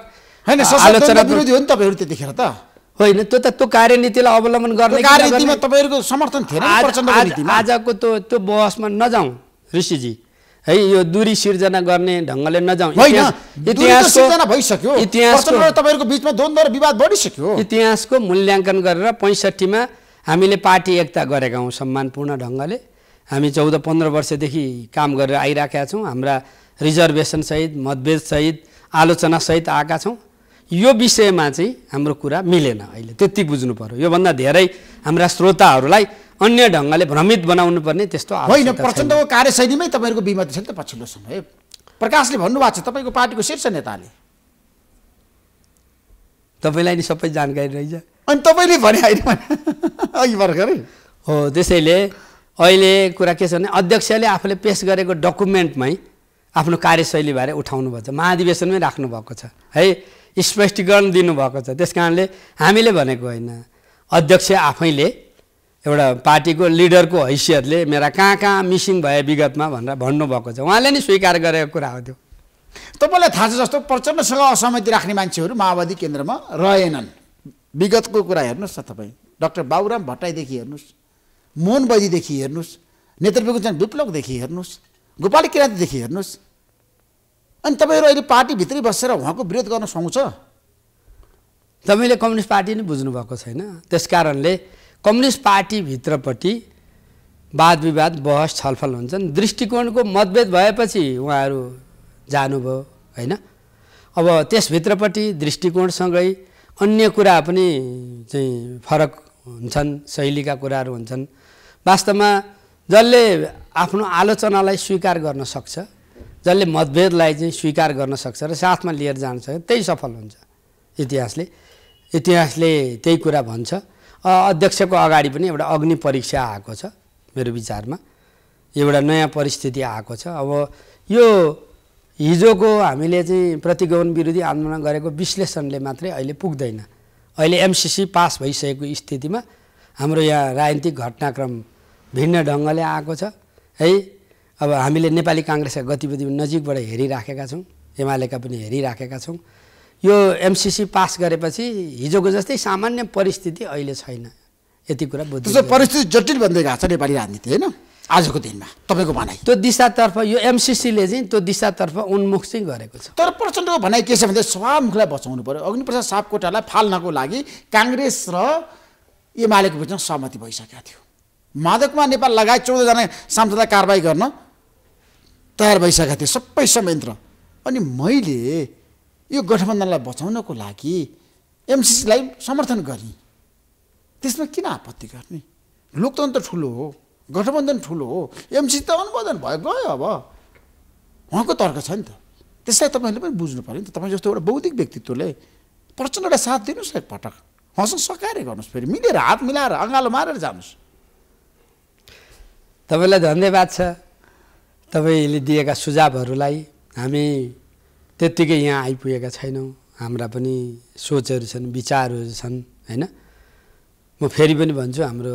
S2: होइन आलोचना विरोधी हो नि तपाईँहरू त्यतिखेर त होइन त्यो त त्यो कार्यनीतिलाई अवलम्बन गर्ने कार्यनीतिमा तपाईँहरूको समर्थन थिएन आजको त्यो त्यो बहसमा नजाउँ ऋषिजी है यो दूरी सिर्जना गर्ने ढङ्गले नजाउँ भइसक्यो इतिहासको इतिहासको मूल्याङ्कन गरेर पैँसठीमा हामीले पार्टी एकता गरेका हौँ सम्मानपूर्ण ढङ्गले हामी चौध पन्ध्र वर्षदेखि काम गरेर आइराखेका छौँ हाम्रा रिजर्भेसनसहित मतभेदसहित आलोचनासहित आएका छौँ यो विषयमा चाहिँ हाम्रो कुरा मिलेन अहिले त्यति बुझ्नु पऱ्यो योभन्दा धेरै हाम्रा श्रोताहरूलाई अन्य ढङ्गले भ्रमित बनाउनु पर्ने त्यस्तो होइन प्रचण्डको
S1: कार्यशैलीमै तपाईँहरूको विमत छ नि त पछिल्लो समय प्रकाशले भन्नुभएको छ तपाईँको पार्टीको
S2: शीर्ष नेताले तपाईँलाई नि सबै जानकारी रहेछ अनि तपाईँले भने होइन अघि भर्खरै हो त्यसैले अहिले कुरा के छ भने अध्यक्षले आफूले पेस गरेको डकुमेन्टमै आफ्नो कार्यशैलीबारे उठाउनु भएको छ महाधिवेशनमै राख्नु भएको छ है स्पष्टीकरण दिनुभएको छ त्यस कारणले हामीले भनेको होइन अध्यक्ष आफैले एउटा पार्टीको लिडरको हैसियतले मेरा कहाँ कहाँ मिसिङ भए विगतमा भनेर भन्नुभएको छ उहाँले नै स्वीकार गरेको कुरा हो त्यो
S1: तपाईँलाई थाहा छ जस्तो प्रचण्डसँग असहमति राख्ने मान्छेहरू माओवादी केन्द्रमा रहेनन् विगतको कुरा हेर्नुहोस् न तपाईँ डाक्टर बाबुराम भट्टाईदेखि हेर्नुहोस् मोहन बैदीदेखि हेर्नुहोस् चाहिँ विप्लवदेखि हेर्नुहोस् गोपाल किराँतीदेखि हेर्नुहोस्
S2: अनि तपाईँहरू अहिले पार्टीभित्रै बसेर उहाँको विरोध गर्न सुहाउँछ तपाईँले कम्युनिस्ट पार्टी नै बुझ्नु भएको छैन त्यस कारणले कम्युनिस्ट पार्टीभित्रपट्टि वाद विवाद बहस छलफल हुन्छन् दृष्टिकोणको मतभेद भएपछि उहाँहरू जानुभयो होइन अब त्यसभित्रपट्टि दृष्टिकोणसँगै अन्य कुरा पनि चाहिँ फरक हुन्छन् शैलीका कुराहरू हुन्छन् वास्तवमा जसले आफ्नो आलोचनालाई स्वीकार गर्न सक्छ जसले मतभेदलाई चाहिँ स्वीकार गर्न सक्छ र साथमा लिएर जान सक्छ त्यही सफल हुन्छ इतिहासले इतिहासले त्यही कुरा भन्छ अध्यक्षको अगाडि पनि एउटा अग्नि परीक्षा आएको छ मेरो विचारमा एउटा नयाँ परिस्थिति आएको छ अब यो हिजोको हामीले चाहिँ प्रतिगमन विरोधी आन्दोलन गरेको विश्लेषणले मात्रै अहिले पुग्दैन अहिले एमसिसी पास भइसकेको स्थितिमा हाम्रो यहाँ राजनीतिक घटनाक्रम भिन्न ढङ्गले आएको छ है अब हामीले नेपाली काङ्ग्रेसका गतिविधि नजिकबाट हेरिराखेका छौँ एमालेका पनि हेरिराखेका छौँ यो एमसिसी पास गरेपछि हिजोको जस्तै सामान्य परिस्थिति अहिले छैन यति कुरा बुझ्नु परिस्थिति जटिल बन्दै गएको छ नेपाली राजनीति होइन आजको दिनमा तपाईँको भनाइ त्यो दिशातर्फ यो एमसिसीले चाहिँ त्यो दिशातर्फ उन्मुख चाहिँ गरेको छ तर
S1: प्रचण्डको भनाइ के छ भने सभामुखलाई बचाउनु पर्यो अग्निप्रसाद सापकोटालाई फाल्नको लागि काङ्ग्रेस र एमालेको बिचमा सहमति भइसकेको थियो कुमार नेपाल लगायत चौधजना सांसदलाई कारवाही गर्न तयार भइसकेको थिए सबै संयन्त्र अनि मैले यो गठबन्धनलाई बचाउनको लागि एमसिसीलाई समर्थन गरेँ त्यसमा किन आपत्ति गर्ने लोकतन्त्र ठुलो हो गठबन्धन ठुलो हो एमसिसी त अनुमोदन भयो गयो अब उहाँको तर्क छ नि त त्यसलाई तपाईँले पनि बुझ्नु पऱ्यो नि त तपाईँ जस्तो एउटा बौद्धिक व्यक्तित्वले प्रचण्डलाई साथ दिनुहोस् न एकपटक
S2: उहाँसँग सकाएर गर्नुहोस् फेरि मिलेर हात मिलाएर अँगालो मारेर जानुहोस् तपाईँलाई धन्यवाद छ तपाईँले दिएका सुझावहरूलाई हामी त्यत्तिकै यहाँ आइपुगेका छैनौँ हाम्रा पनि सोचहरू छन् विचारहरू छन् होइन म फेरि पनि भन्छु हाम्रो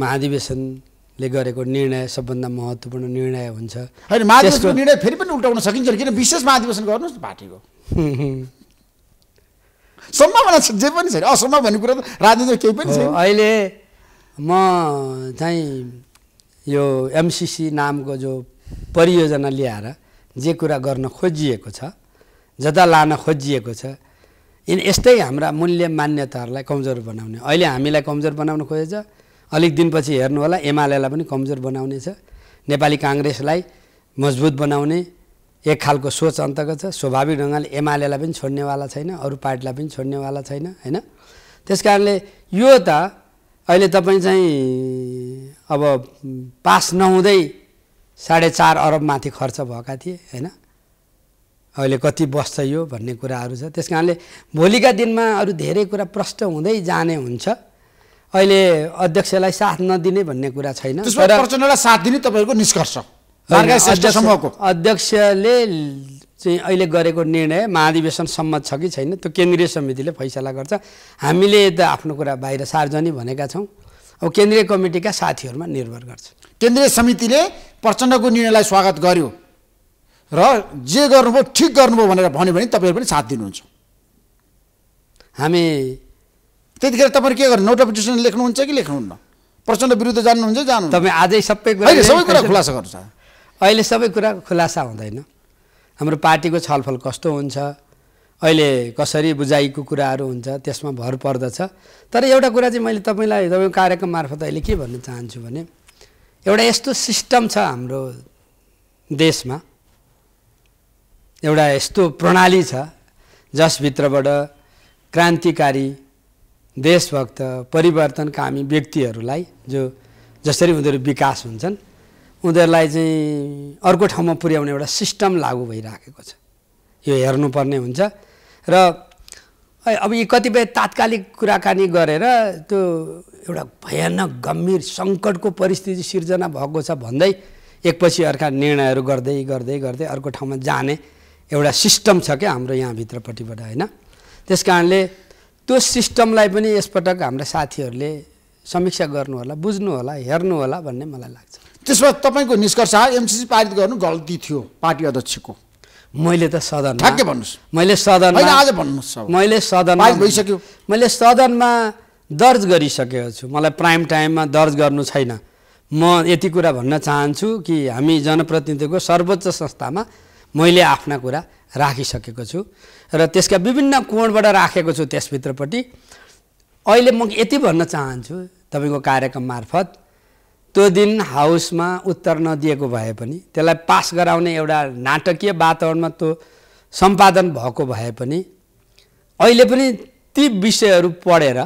S2: महाधिवेशनले गरेको निर्णय सबभन्दा महत्त्वपूर्ण निर्णय हुन्छ होइन महाधिवेशनको निर्णय
S1: फेरि पनि उल्टाउन सकिन्छ किन विशेष महाधिवेशन गर्नुहोस् पार्टीको सम्भावना छ जे पनि छैन
S2: असम्भव भन्ने कुरा त राजनीति केही पनि छैन अहिले म चाहिँ यो एमसिसी नामको जो परियोजना ल्याएर जे कुरा गर्न खोजिएको छ जता लान खोजिएको छ यिन यस्तै हाम्रा मूल्य मान्यताहरूलाई कमजोर बनाउने अहिले हामीलाई कमजोर बनाउन खोजेछ अलिक दिनपछि हेर्नु होला एमालेलाई पनि कमजोर बनाउनेछ नेपाली काङ्ग्रेसलाई मजबुत बनाउने एक खालको सोच अन्तर्गत छ स्वाभाविक ढङ्गले एमालेलाई पनि छोड्नेवाला छैन अरू पार्टीलाई पनि छोड्नेवाला छैन होइन त्यस कारणले यो त अहिले तपाईँ चाहिँ अब पास नहुँदै साढे चार अरबमाथि खर्च भएका थिए होइन अहिले कति बस्छ यो भन्ने कुराहरू छ त्यस कारणले भोलिका दिनमा अरू धेरै कुरा प्रष्ट हुँदै जाने हुन्छ अहिले अध्यक्षलाई साथ नदिने भन्ने कुरा छैन प्रचण्डलाई साथ दिने तपाईँहरूको निष्कर्ष अध्यक्षले चाहिँ अहिले गरेको निर्णय महाधिवेशन सम्मत छ कि छैन त्यो केन्द्रीय समितिले फैसला गर्छ हामीले त आफ्नो कुरा बाहिर सार्वजनिक भनेका छौँ अब केन्द्रीय कमिटीका साथीहरूमा निर्भर गर्छ केन्द्रीय समितिले प्रचण्डको निर्णयलाई स्वागत गर्यो र जे
S1: गर्नुभयो ठिक गर्नुभयो भनेर भन्यो भने तपाईँहरू पनि साथ दिनुहुन्छ हामी त्यतिखेर तपाईँहरू के गर्नु नोटिफिकेसन लेख्नुहुन्छ कि लेख्नुहुन्न प्रचण्ड विरुद्ध जान्नुहुन्छ जानु तपाईँ आजै
S2: सबै कुरा सबै कुरा खुलासा गर्नु अहिले सबै कुरा खुलासा हुँदैन हाम्रो पार्टीको छलफल कस्तो हुन्छ अहिले कसरी बुझाइको कुराहरू हुन्छ त्यसमा भर पर्दछ तर एउटा कुरा चाहिँ मैले तपाईँलाई तपाईँको कार्यक्रम मार्फत अहिले के भन्न चाहन्छु भने एउटा यस्तो सिस्टम छ हाम्रो देशमा एउटा यस्तो प्रणाली छ जसभित्रबाट क्रान्तिकारी देशभक्त परिवर्तनकामी व्यक्तिहरूलाई जो जसरी उनीहरू विकास हुन्छन् उनीहरूलाई चाहिँ अर्को ठाउँमा पुर्याउने एउटा सिस्टम लागू भइराखेको छ यो हेर्नुपर्ने हुन्छ र है अब यी कतिपय तात्कालिक कुराकानी गरेर त्यो एउटा भयानक गम्भीर सङ्कटको परिस्थिति सिर्जना भएको छ भन्दै एकपछि अर्का निर्णयहरू गर्दै गर्दै गर्दै अर्को ठाउँमा जाने एउटा सिस्टम छ क्या हाम्रो यहाँभित्रपट्टिबाट होइन त्यस कारणले त्यो सिस्टमलाई पनि यसपटक हाम्रा साथीहरूले समीक्षा गर्नु होला बुझ्नु होला हेर्नु होला भन्ने मलाई लाग्छ त्यसमा तपाईँको निष्कर्ष एमसिसी पारित गर्नु गल्ती थियो पार्टी अध्यक्षको मैले त सदन मैले सदन मैले सदन भइसक्यो मैले सदनमा दर्ज गरिसकेको छु मलाई प्राइम टाइममा दर्ज गर्नु छैन म यति कुरा भन्न चाहन्छु कि हामी जनप्रतिनिधिको सर्वोच्च संस्थामा मैले आफ्ना कुरा राखिसकेको छु र त्यसका विभिन्न कोणबाट राखेको छु त्यसभित्रपट्टि अहिले म यति भन्न चाहन्छु तपाईँको कार्यक्रम मार्फत त्यो दिन हाउसमा उत्तर नदिएको भए पनि त्यसलाई पास गराउने एउटा नाटकीय वातावरणमा त्यो सम्पादन भएको भए पनि अहिले पनि ती विषयहरू पढेर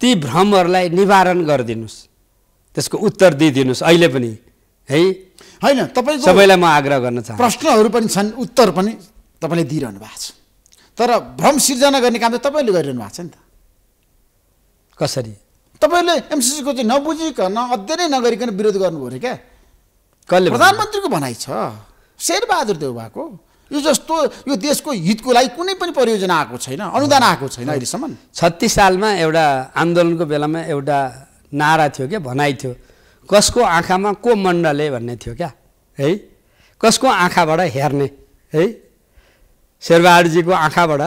S2: ती भ्रमहरूलाई निवारण गरिदिनुहोस् त्यसको उत्तर दिइदिनुहोस् अहिले पनि है होइन तपाईँ सबैलाई म आग्रह गर्न चाहन्छु प्रश्नहरू पनि
S1: छन् उत्तर पनि तपाईँले दिइरहनु भएको छ तर भ्रम सिर्जना गर्ने काम त तपाईँले गरिरहनु भएको छ नि त कसरी तपाईँले एमसिसीको चाहिँ नबुझिकन अध्ययनै नगरिकन विरोध गर्नुभयो अरे क्या कहिले प्रधानमन्त्रीको भनाइ छ शेरबहादुर देउबाको
S2: यो जस्तो यो देशको हितको लागि कुनै पनि परियोजना आएको छैन अनुदान आएको छैन अहिलेसम्म छत्तिस सालमा एउटा आन्दोलनको बेलामा एउटा नारा थियो क्या भनाइ थियो कसको आँखामा को मण्डले भन्ने थियो क्या है कसको आँखाबाट हेर्ने है शेरबहादुरजीको आँखाबाट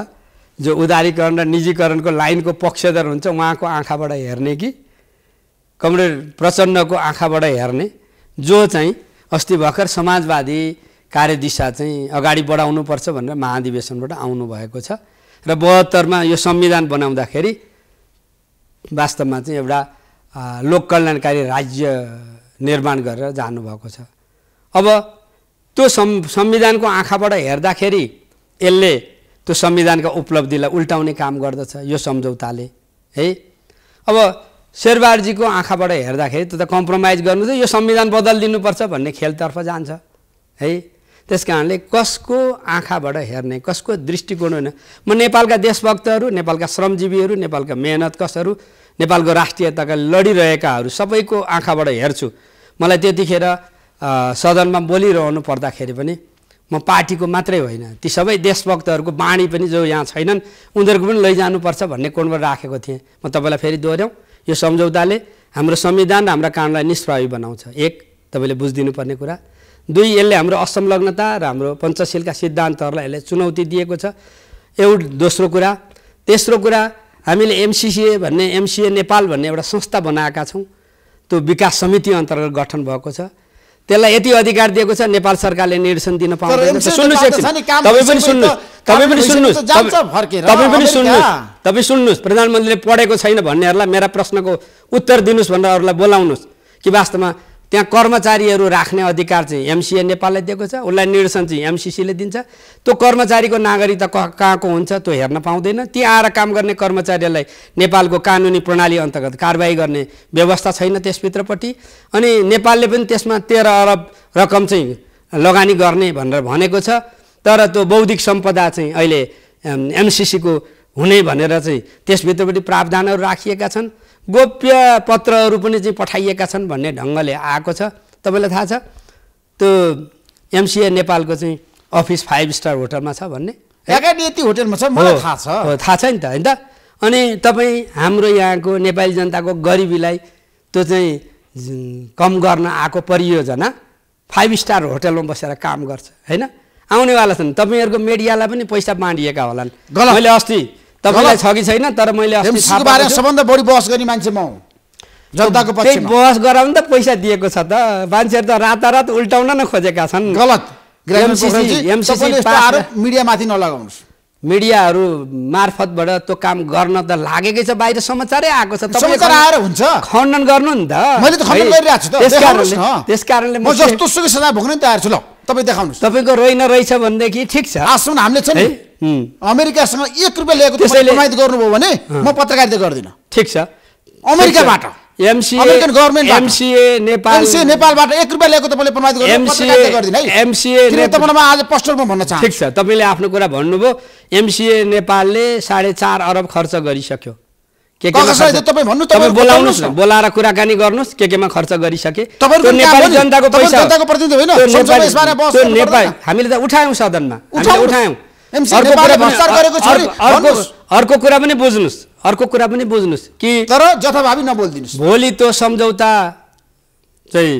S2: जो उदारीकरण र निजीकरणको लाइनको पक्षधर हुन्छ उहाँको आँखाबाट हेर्ने कि कमरेड प्रचण्डको आँखाबाट हेर्ने जो चाहिँ अस्ति भर्खर समाजवादी कार्यदिशा चाहिँ अगाडि बढाउनुपर्छ भनेर महाधिवेशनबाट आउनुभएको छ र बहत्तरमा यो संविधान बनाउँदाखेरि वास्तवमा चाहिँ एउटा लोक कल्याणकारी राज्य निर्माण गरेर जानुभएको छ अब त्यो संविधानको आँखाबाट हेर्दाखेरि यसले त्यो संविधानका उपलब्धिलाई उल्टाउने काम गर्दछ यो सम्झौताले है अब शेरबारजीको आँखाबाट हेर्दाखेरि त्यो त कम्प्रोमाइज गर्नु चाहिँ यो संविधान बदल दिनुपर्छ भन्ने खेलतर्फ जान्छ है त्यस कारणले कसको आँखाबाट हेर्ने कसको दृष्टिकोण होइन म नेपालका देशभक्तहरू नेपालका श्रमजीवीहरू नेपालका मेहनत कसहरू नेपालको राष्ट्रियताका लडिरहेकाहरू सबैको आँखाबाट हेर्छु मलाई त्यतिखेर सदनमा बोलिरहनु पर्दाखेरि पनि म पार्टीको मात्रै होइन ती सबै देशभक्तहरूको बाणी पनि जो यहाँ छैनन् उनीहरूको पनि लैजानुपर्छ भन्ने कोणबाट राखेको थिएँ म तपाईँलाई फेरि दोहोऱ्याउँ यो सम्झौताले हाम्रो संविधान र हाम्रा कानुनलाई निष्प्रभावी बनाउँछ एक तपाईँले बुझिदिनुपर्ने कुरा दुई यसले हाम्रो असंलग्नता र हाम्रो पञ्चशीलका सिद्धान्तहरूलाई यसले चुनौती दिएको छ एउटा दोस्रो कुरा तेस्रो कुरा हामीले एमसिसिए भन्ने एमसिए नेपाल भन्ने एउटा संस्था बनाएका छौँ त्यो विकास समिति अन्तर्गत गठन भएको छ त्यसलाई यति अधिकार दिएको छ नेपाल सरकारले निर्देशन दिन पाउँदैन तपाईँ सुन्नुहोस् प्रधानमन्त्रीले पढेको छैन भन्नेहरूलाई मेरा प्रश्नको उत्तर दिनुहोस् भनेर अरूलाई बोलाउनुहोस् कि वास्तवमा त्यहाँ कर्मचारीहरू राख्ने अधिकार चाहिँ एमसिए नेपाललाई दिएको छ उसलाई निर्देशन चाहिँ एमसिसीले दिन्छ त्यो कर्मचारीको नागरिकता कहाँको हुन्छ त्यो हेर्न पाउँदैन ती आएर काम गर्ने कर्मचारीहरूलाई नेपालको कानुनी प्रणाली अन्तर्गत कारवाही गर्ने व्यवस्था छैन त्यसभित्रपट्टि अनि नेपालले पनि त्यसमा तेह्र अरब रकम चाहिँ लगानी गर्ने भनेर भनेको छ तर त्यो बौद्धिक सम्पदा चाहिँ अहिले एमसिसीको हुने भनेर चाहिँ त्यसभित्रपट्टि प्रावधानहरू राखिएका छन् गोप्य पत्रहरू पनि चाहिँ पठाइएका छन् भन्ने ढङ्गले आएको छ तपाईँलाई थाहा छ त्यो एमसिए नेपालको चाहिँ अफिस फाइभ स्टार होटलमा छ भन्ने यति होटलमा छ मलाई थाहा छ थाहा छ नि त होइन त अनि तपाईँ हाम्रो यहाँको नेपाली जनताको गरिबीलाई त्यो चाहिँ कम गर्न आएको परियोजना फाइभ स्टार होटलमा बसेर काम गर्छ होइन आउनेवाला छन् तपाईँहरूको मिडियालाई पनि पैसा बाँडिएका होलान् मैले अस्ति तपाईँलाई छ कि छैन तर मैले सबभन्दा बढी बहस गर्ने मान्छे म जनताको पक्ष बहस गराउनु त पैसा दिएको छ त मान्छेहरू त रातारात उल्टाउन न खोजेका छन् गलत मिडियामाथि नलगाउनुहोस् मिडियाहरू मार्फतबाट त्यो काम गर्न त लागेकै छ बाहिर समाचारै आएको छ आएर हुन्छ खण्डन गर्नु नि त मैले त खण्डन गरिरहेको छु त्यस कारणले म जस्तो
S1: सुकै सदा भोग्न तयार छु ल तपाईँ देखाउनुहोस् तपाईँको रोइन रहेछ भनेदेखि ठिक छ आसुन हामीले छ नि अमेरिकासँग एक रुपियाँ लिएको प्रमाणित गर्नुभयो भने म पत्रकारिता गर्दिनँ ठिक छ अमेरिकाबाट भन्न चाहन्छु
S2: तपाईँले आफ्नो कुरा भन्नुभयो एमसिए नेपालले साढे चार अरब खर्च गरिसक्यो के बोलाएर कुराकानी गर्नुहोस् के केमा खर्च गरिसके नेपाली जनताको हामीले त उठायौँ सदनमा अर्को कुरा पनि बुझ्नुहोस् अर्को कुरा पनि बुझ्नुहोस् कि तर जथाभावी नबोलिदिनुहोस् भोलि त्यो सम्झौता चाहिँ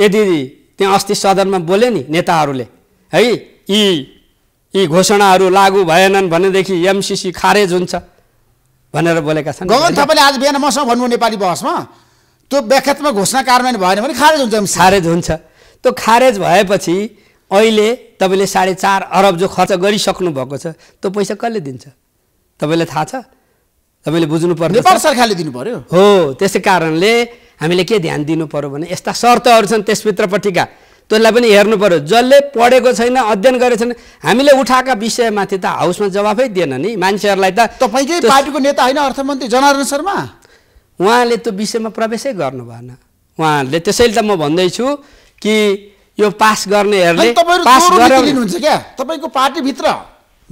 S2: यदि त्यहाँ अस्ति सदनमा बोले नि नेताहरूले है यी यी घोषणाहरू लागू भएनन् भनेदेखि एमसिसी खारेज हुन्छ भनेर बोलेका छन् गगन तपाईँले आज
S1: बिहान मसँग भन्नु नेपाली बहसमा त्यो व्याख्यात्मक घोषणा कार्यान्वयन
S2: भएन भने खारेज हुन्छ खारेज हुन्छ त्यो खारेज भएपछि अहिले तपाईँले साढे चार अरब जो खर्च गरिसक्नु भएको छ त्यो पैसा कसले दिन्छ तपाईँलाई थाहा छ तपाईँले बुझ्नु नेपाल सरकारले दिनु पर्यो हो त्यसै कारणले हामीले के ध्यान दिनु पर्यो भने यस्ता शर्तहरू छन् त्यसभित्रपट्टिका त्यसलाई पनि हेर्नु पऱ्यो जसले पढेको छैन अध्ययन गरेको छैन हामीले उठाएका विषयमाथि त हाउसमा जवाफै दिएन नि मान्छेहरूलाई त तपाईँकै पार्टीको नेता होइन अर्थमन्त्री जनार्दन शर्मा उहाँले त्यो विषयमा प्रवेशै गर्नु भएन उहाँहरूले त्यसैले त म भन्दैछु कि यो पास गर्नेहरूले पास
S1: क्या तपाईँको पार्टीभित्र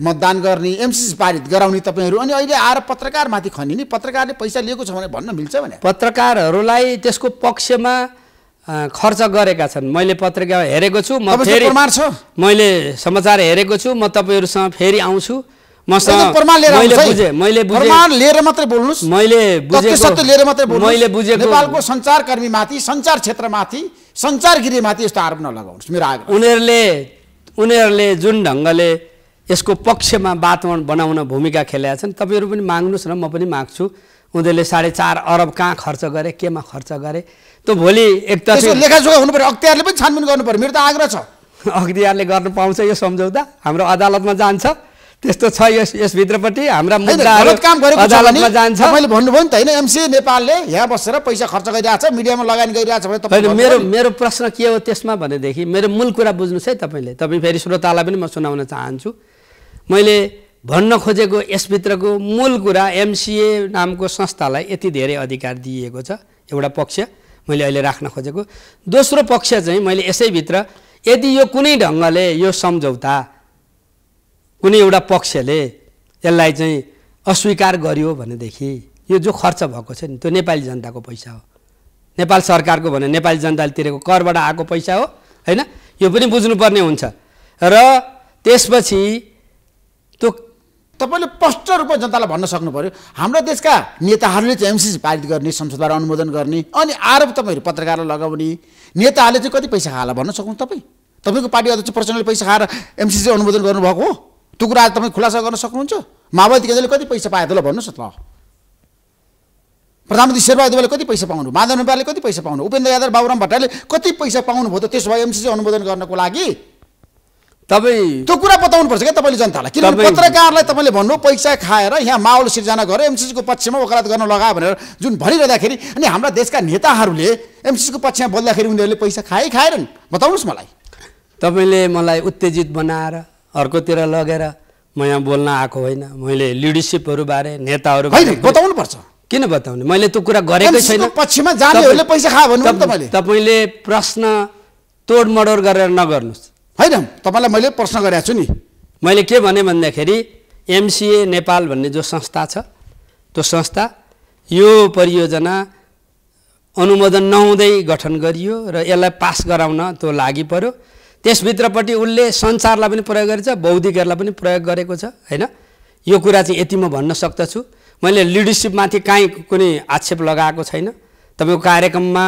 S1: मतदान गर्ने एमसिसी पारित गराउने तपाईँहरू अनि अहिले आएर पत्रकारमाथि
S2: खनिने नि पत्रकारले पैसा लिएको छ भने भन्न मिल्छ भने पत्रकारहरूलाई त्यसको पक्षमा खर्च गरेका छन् मैले पत्रिका हेरेको छु म फेरि मैले समाचार हेरेको छु म तपाईँहरूसँग फेरि आउँछु मैले
S1: बुझेको नेपालको
S2: सञ्चारकर्मीमाथि सञ्चार
S1: क्षेत्रमाथि सञ्चारगिरीमाथि यस्तो आरोप नलगाउनुहोस् मेरो
S2: आग्रह उनीहरूले उनीहरूले जुन ढङ्गले यसको पक्षमा वातावरण बनाउन भूमिका खेलेका छन् तपाईँहरू पनि माग्नुहोस् न म पनि माग्छु उनीहरूले साढे चार अरब कहाँ खर्च गरे केमा खर्च गरे त भोलि एक लेखाजोखा हुनु पर्यो अख्तियारले पनि छानबिन गर्नु पर्यो मेरो त आग्रह छ अख्तियारले गर्नु पाउँछ यो
S1: सम्झौता हाम्रो अदालतमा जान्छ त्यस्तो छ यस यसभित्रपट्टि हाम्रा मुद्दाहरू काम गरेको अदालतमा जान्छ मैले भन्नुभयो नि त होइन एमसिए नेपालले यहाँ बसेर पैसा खर्च गरिरहेको छ मिडियामा लगानी गरिरहेको छ भने मेरो
S2: मेरो प्रश्न के हो त्यसमा भनेदेखि मेरो मूल कुरा बुझ्नुहोस् है तपाईँले तपाईँ फेरि श्रोतालाई पनि म सुनाउन चाहन्छु मैले भन्न खोजेको यसभित्रको मूल कुरा एमसिए नामको संस्थालाई यति धेरै अधिकार दिइएको छ एउटा पक्ष मैले अहिले राख्न खोजेको दोस्रो पक्ष चाहिँ मैले यसैभित्र यदि यो कुनै ढङ्गले यो सम्झौता कुनै एउटा पक्षले यसलाई चाहिँ अस्वीकार गर्यो भनेदेखि यो जो खर्च भएको छ नि त्यो नेपाली जनताको पैसा हो नेपाल सरकारको भने नेपाली जनताले तिरेको करबाट आएको पैसा हो होइन यो पनि बुझ्नुपर्ने हुन्छ र त्यसपछि तपाईँले स्पष्ट रूपमा जनतालाई भन्न सक्नु पऱ्यो
S1: हाम्रो देशका नेताहरूले चाहिँ एमसिसी पारित गर्ने संसदबाट अनुमोदन गर्ने अनि आरोप तपाईँहरू पत्रकारलाई लगाउने नेताहरूले चाहिँ कति पैसा खाएर भन्न सक्नु तपाईँ तपाईँको पार्टी अध्यक्ष प्रचण्डले पैसा खाएर एमसिसी अनुमोदन गर्नुभएको हो त्यो कुरा आज तपाईँ खुलासा गर्न सक्नुहुन्छ माओवादी केन्द्रले कति पैसा पायो त्यसलाई भन्नुहोस् न त प्रधानमन्त्री शेरबहादुरले कति पैसा पाउनु माधव नेपालले कति पैसा पाउनु उपेन्द्र यादव बाबुराम भट्टराईले कति पैसा पाउनुभयो त त्यसो भए एमसिसी अनुमोदन गर्नको लागि तपाईँ त्यो कुरा बताउनु पर्छ क्या तपाईँले जनतालाई किनभने पत्रकारलाई तपाईँले भन्नु पैसा खाएर यहाँ माहौल सिर्जना गरेर एमसिसीको पक्षमा वकालत गर्न लगायो भनेर जुन भनिरहँदाखेरि अनि हाम्रा देशका नेताहरूले एमसिसीको पक्षमा
S2: बोल्दाखेरि उनीहरूले पैसा खाए खाएरन् बताउनुहोस् मलाई तपाईँले मलाई उत्तेजित बनाएर अर्कोतिर लगेर म यहाँ बोल्न आएको होइन मैले लिडरसिपहरूबारे नेताहरू पर्छ किन बताउने मैले त्यो कुरा गरेकै छैन पक्षमा जानेहरूले पैसा खायो भन्नु तपाईँले प्रश्न तोडमडोर गरेर नगर्नुहोस् होइन तपाईँलाई मैले प्रश्न गरेको छु नि मैले के भने भन्दाखेरि एमसिए नेपाल भन्ने जो संस्था छ त्यो संस्था यो परियोजना अनुमोदन नहुँदै गठन गरियो र यसलाई पास गराउन त्यो लागि पर्यो त्यसभित्रपट्टि उसले संसारलाई पनि प्रयोग गरेको छ बौद्धिकहरूलाई पनि प्रयोग गरेको छ होइन यो कुरा चाहिँ यति म भन्न सक्दछु मैले लिडरसिपमाथि काहीँ कुनै आक्षेप लगाएको छैन तपाईँको कार्यक्रममा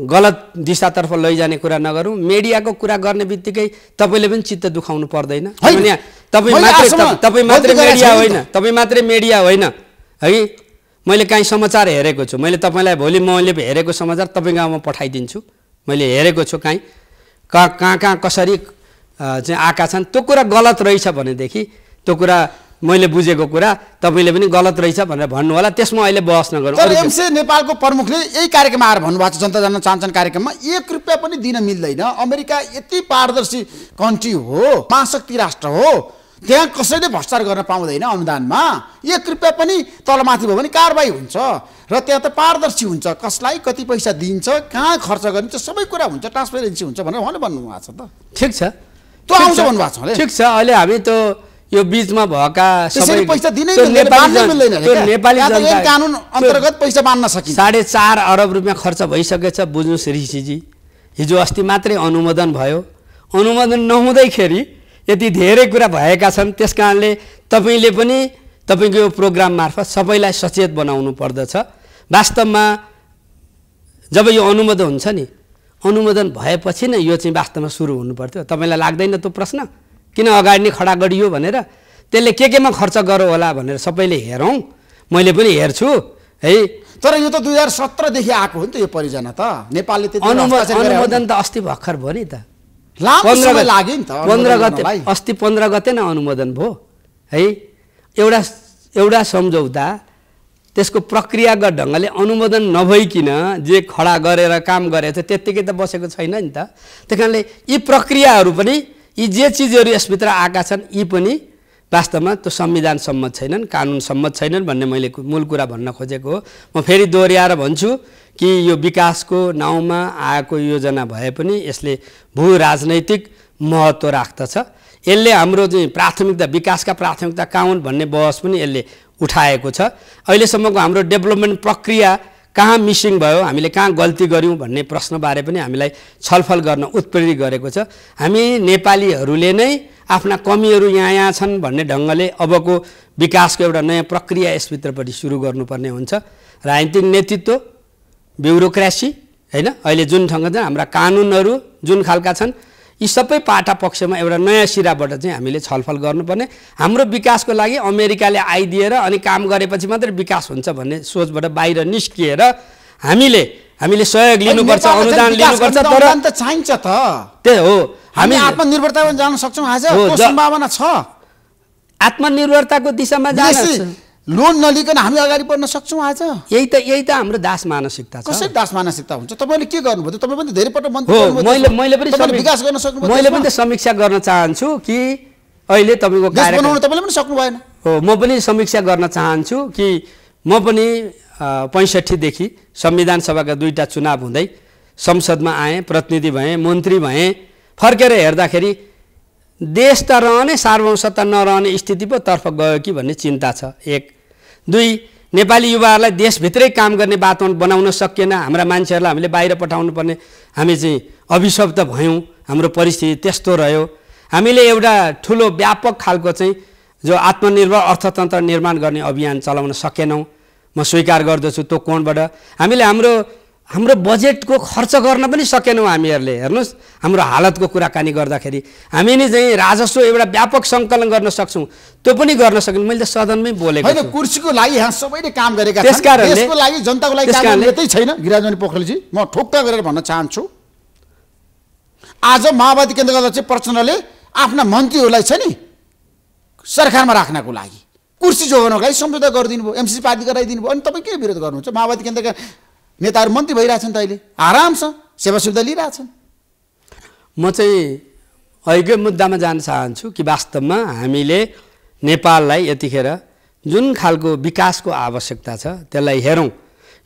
S2: गलत दिशातर्फ लैजाने कुरा नगरौँ मिडियाको कुरा गर्ने बित्तिकै तपाईँले पनि चित्त दुखाउनु पर्दैन तपाईँ मात्रै तपाईँ मात्रै मिडिया होइन तपाईँ मात्रै मिडिया होइन है मैले काहीँ समाचार हेरेको छु मैले तपाईँलाई भोलि मैले हेरेको समाचार तपाईँ गाउँमा पठाइदिन्छु मैले हेरेको छु काहीँ कहाँ कहाँ कहाँ कसरी चाहिँ आएका छन् त्यो कुरा गलत रहेछ भनेदेखि त्यो कुरा मैले बुझेको कुरा तपाईँले पनि गलत रहेछ भनेर भन्नु होला त्यसमा अहिले बहस नगरौँ एमसे
S1: नेपालको प्रमुखले यही कार्यक्रममा आएर भन्नुभएको छ जनता जान्न चाहन्छन् कार्यक्रममा एक रुपियाँ पनि दिन मिल्दैन अमेरिका यति पारदर्शी कन्ट्री हो महाशक्ति राष्ट्र हो त्यहाँ कसैले भ्रष्टार गर्न पाउँदैन अनुदानमा एक रुपियाँ पनि तलमाथि भयो भने कारवाही हुन्छ र त्यहाँ त पारदर्शी हुन्छ कसलाई कति पैसा दिन्छ कहाँ खर्च गरिन्छ सबै कुरा हुन्छ ट्रान्सपेरेन्सी हुन्छ भनेर उहाँले भन्नुभएको छ त ठिक छ त्यो आउँछ भन्नुभएको छ ठिक
S2: छ अहिले हामी त्यो यो बिचमा भएका साढे चार अरब रुपियाँ खर्च भइसकेछ बुझ्नुहोस् ऋषिजी हिजो अस्ति मात्रै अनुमोदन भयो अनुमोदन नहुँदैखेरि यति धेरै कुरा भएका छन् त्यस कारणले तपाईँले पनि तपाईँको यो प्रोग्राम मार्फत सबैलाई सचेत बनाउनु पर्दछ वास्तवमा जब यो अनुमोदन हुन्छ नि अनुमोदन भएपछि नै यो चाहिँ वास्तवमा सुरु हुनु पर्थ्यो तपाईँलाई लाग्दैन त्यो प्रश्न किन अगाडि नै खडा गरियो भनेर त्यसले के केमा खर्च गरौँ होला भनेर सबैले हेरौँ मैले पनि हेर्छु है तर यो त दुई हजार सत्रदेखि आएको हो नि त यो परियोजना त नेपालले अनुमोदन त अस्ति भर्खर भयो नि त लाग्यो नि त पन्ध्र गते अस्ति पन्ध्र गते नै अनुमोदन भयो है एउटा एउटा सम्झौता त्यसको प्रक्रियागत ढङ्गले अनुमोदन नभइकन जे खडा गरेर काम गरेछ त्यत्तिकै त बसेको छैन नि त त्यस कारणले यी प्रक्रियाहरू पनि यी जे चिजहरू यसभित्र आएका छन् यी पनि वास्तवमा त्यो संविधान सम्मत छैनन् कानुन सम्मत छैनन् भन्ने मैले मूल कुरा भन्न खोजेको हो म फेरि दोहोऱ्याएर भन्छु कि यो विकासको नाउँमा आएको योजना भए पनि यसले भू राजनैतिक महत्त्व राख्दछ यसले हाम्रो चाहिँ प्राथमिकता विकासका प्राथमिकता कहाँ हुन् भन्ने बहस पनि यसले उठाएको छ अहिलेसम्मको हाम्रो डेभलपमेन्ट प्रक्रिया कहाँ मिसिङ भयो हामीले कहाँ गल्ती गऱ्यौँ भन्ने प्रश्नबारे पनि हामीलाई छलफल गर्न उत्प्रेरित गरेको छ हामी नेपालीहरूले नै आफ्ना कमीहरू यहाँ यहाँ छन् भन्ने ढङ्गले अबको विकासको एउटा नयाँ प्रक्रिया यसभित्रपट्टि सुरु गर्नुपर्ने हुन्छ राजनीतिक नेतृत्व ब्युरोक्रासी होइन अहिले जुन ठाउँका हाम्रा कानुनहरू जुन खालका छन् यी सबै पाटा पक्षमा एउटा नयाँ सिराबाट चाहिँ हामीले छलफल गर्नुपर्ने हाम्रो विकासको लागि अमेरिकाले आइदिएर अनि काम गरेपछि मात्रै विकास हुन्छ भन्ने सोचबाट बाहिर निस्किएर हामीले हामीले सहयोग लिनुपर्छ अनुदान लिनुपर्छ तर
S1: त चाहिन्छ त
S2: त्यही हो हामी
S1: आत्मनिर्भरतामा जान सक्छौँ आज सम्भावना छ आत्मनिर्भरताको दिशामा जान लोन नलिकन हामी अगाडि बढ्न सक्छौँ आज यही त यही त हाम्रो दास मानसिकता छ कसरी दास मानसिकता हुन्छ तपाईँले के गर्नुभयो तपाईँ पनि धेरै पटक मैले मैले पनि विकास मैले पनि
S2: समीक्षा गर्न चाहन्छु कि अहिले तपाईँको बनाउनु तपाईँले पनि सक्नु भएन हो म पनि समीक्षा गर्न चाहन्छु कि म पनि पैँसठीदेखि संविधान सभाका दुईवटा चुनाव हुँदै संसदमा आएँ प्रतिनिधि भएँ मन्त्री भएँ फर्केर हेर्दाखेरि देश त रहने सार्वसत्ता नरहने स्थिति पो तर्फ गयो कि भन्ने चिन्ता छ एक दुई नेपाली युवाहरूलाई देशभित्रै काम गर्ने वातावरण बनाउन सकिएन हाम्रा मान्छेहरूलाई हामीले बाहिर पठाउनु पर्ने हामी चाहिँ अभिशब्द भयौँ हाम्रो परिस्थिति त्यस्तो रह्यो हामीले एउटा ठुलो व्यापक खालको चाहिँ जो आत्मनिर्भर अर्थतन्त्र निर्माण गर्ने अभियान चलाउन सकेनौँ म स्वीकार गर्दछु त्यो कोणबाट हामीले हाम्रो हाम्रो बजेटको खर्च गर्न पनि सकेनौँ हामीहरूले हेर्नुहोस् हाम्रो हालतको कुराकानी गर्दाखेरि हामी नै चाहिँ राजस्व एउटा व्यापक सङ्कलन गर्न सक्छौँ त्यो पनि गर्न सकेन मैले त सदनमै बोलेको होइन कुर्सीको
S1: लागि यहाँ सबैले काम गरेका त्यसको लागि जनताको लागि छैन गिराजनी पोखरेलजी म ठोक्क गरेर भन्न चाहन्छु आज माओवादी केन्द्रको अध्यक्ष प्रचण्डले आफ्ना मन्त्रीहरूलाई छ नि सरकारमा राख्नको लागि कुर्सी जोगाउनको लागि सम्झौता गरिदिनु भयो एमसिसी पार्टी गराइदिनु भयो अनि तपाईँ के विरोध गर्नुहुन्छ माओवादी केन्द्रका नेताहरू मन्त्री भइरहेछन् त अहिले आराम छ
S2: सेवा सुविधा लिइरहेछन् म चाहिँ अहिले मुद्दामा जान चाहन्छु कि वास्तवमा हामीले नेपाललाई यतिखेर जुन खालको विकासको आवश्यकता छ त्यसलाई हेरौँ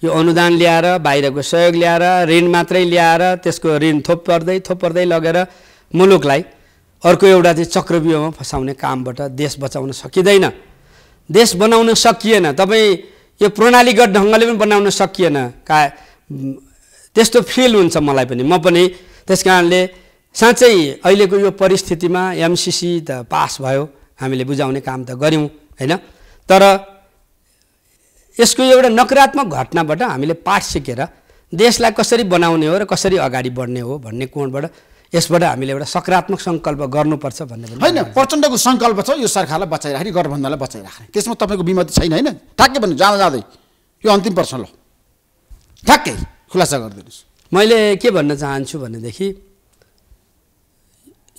S2: यो अनुदान ल्याएर बाहिरको सहयोग ल्याएर ऋण मात्रै ल्याएर त्यसको ऋण थोप पर्दै थोप पर्दै लगेर मुलुकलाई अर्को एउटा चाहिँ चक्रव्यूहमा फसाउने कामबाट देश बचाउन सकिँदैन देश बनाउन सकिएन तपाईँ यो प्रणालीगत ढङ्गले पनि बनाउन सकिएन का त्यस्तो फिल हुन्छ मलाई पनि म पनि त्यस कारणले साँच्चै अहिलेको यो परिस्थितिमा एमसिसी त पास भयो हामीले बुझाउने काम त गऱ्यौँ होइन तर यसको एउटा नकारात्मक घटनाबाट हामीले पाठ सिकेर देशलाई कसरी बनाउने हो र कसरी अगाडि बढ्ने हो भन्ने कोणबाट यसबाट हामीले एउटा सकारात्मक सङ्कल्प गर्नुपर्छ भन्ने होइन
S1: प्रचण्डको सङ्कल्प छ यो सरकारलाई बचाइराख्ने गठबन्धनलाई बचाइराख्ने त्यसमा तपाईँको विमति छैन होइन ठ्याक्कै भन्नु जाँदा
S2: जाँदै यो अन्तिम प्रश्न ल ठ्याक्कै खुलासा गरिदिनुहोस् मैले के भन्न चाहन्छु भनेदेखि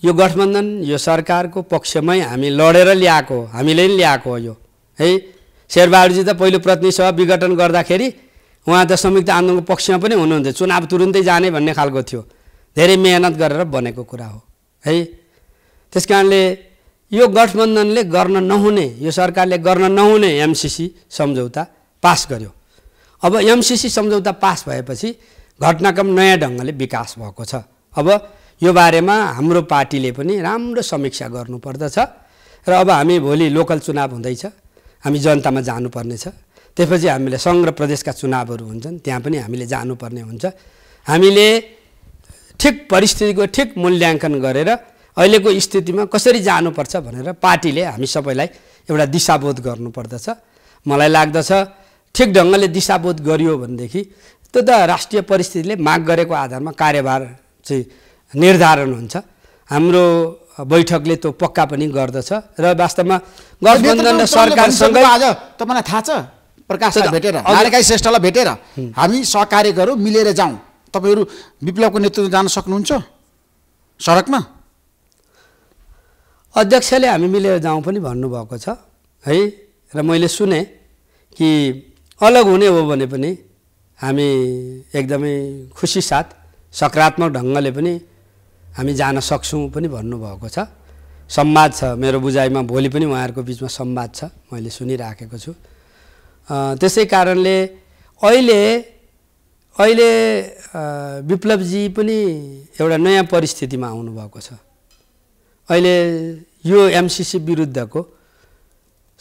S2: यो गठबन्धन यो सरकारको पक्षमै हामी लडेर ल्याएको हामीले नै ल्याएको हो यो है शेरबहादुरजी त पहिलो प्रतिनिधि सभा विघटन गर्दाखेरि उहाँ त संयुक्त आन्दोलनको पक्षमा पनि हुनुहुन्थ्यो चुनाव तुरुन्तै जाने भन्ने खालको थियो धेरै मेहनत गरेर बनेको कुरा हो है त्यस कारणले यो गठबन्धनले गर्न नहुने यो सरकारले गर्न नहुने एमसिसी सम्झौता पास गर्यो अब एमसिसी सम्झौता पास भएपछि घटनाक्रम नयाँ ढङ्गले विकास भएको छ अब यो बारेमा हाम्रो पार्टीले पनि राम्रो समीक्षा गर्नुपर्दछ र अब हामी भोलि लोकल चुनाव हुँदैछ हामी जनतामा जानुपर्नेछ त्यसपछि हामीले सङ्घ प्रदेशका चुनावहरू हुन्छन् त्यहाँ पनि हामीले जानुपर्ने हुन्छ हामीले ठिक परिस्थितिको ठिक मूल्याङ्कन गरेर अहिलेको स्थितिमा कसरी जानुपर्छ भनेर पार्टीले हामी सबैलाई एउटा दिशाबोध गर्नुपर्दछ मलाई लाग्दछ ठिक ढङ्गले दिशाबोध गरियो भनेदेखि त्यो त राष्ट्रिय परिस्थितिले माग गरेको आधारमा कार्यभार चाहिँ निर्धारण हुन्छ हाम्रो बैठकले त्यो पक्का पनि गर्दछ र वास्तवमा गठबन्धन र सरकारसँग आज
S1: तपाईँलाई थाहा छ प्रकाशलाई भेटेर श्रेष्ठलाई भेटेर हामी सहकार्य गरौँ मिलेर जाउँ तपाईँहरू
S2: विप्लवको नेतृत्व जान सक्नुहुन्छ सडकमा अध्यक्षले हामी मिलेर जाउँ पनि भन्नुभएको छ है र मैले सुने कि अलग हुने हो भने पनि हामी एकदमै खुसी साथ सकारात्मक ढङ्गले पनि हामी जान सक्छौँ पनि भन्नुभएको छ संवाद छ मेरो बुझाइमा भोलि पनि उहाँहरूको बिचमा संवाद छ मैले सुनिराखेको छु त्यसै कारणले अहिले अहिले विप्लवजी पनि एउटा नयाँ परिस्थितिमा आउनुभएको छ अहिले यो एमसिसी विरुद्धको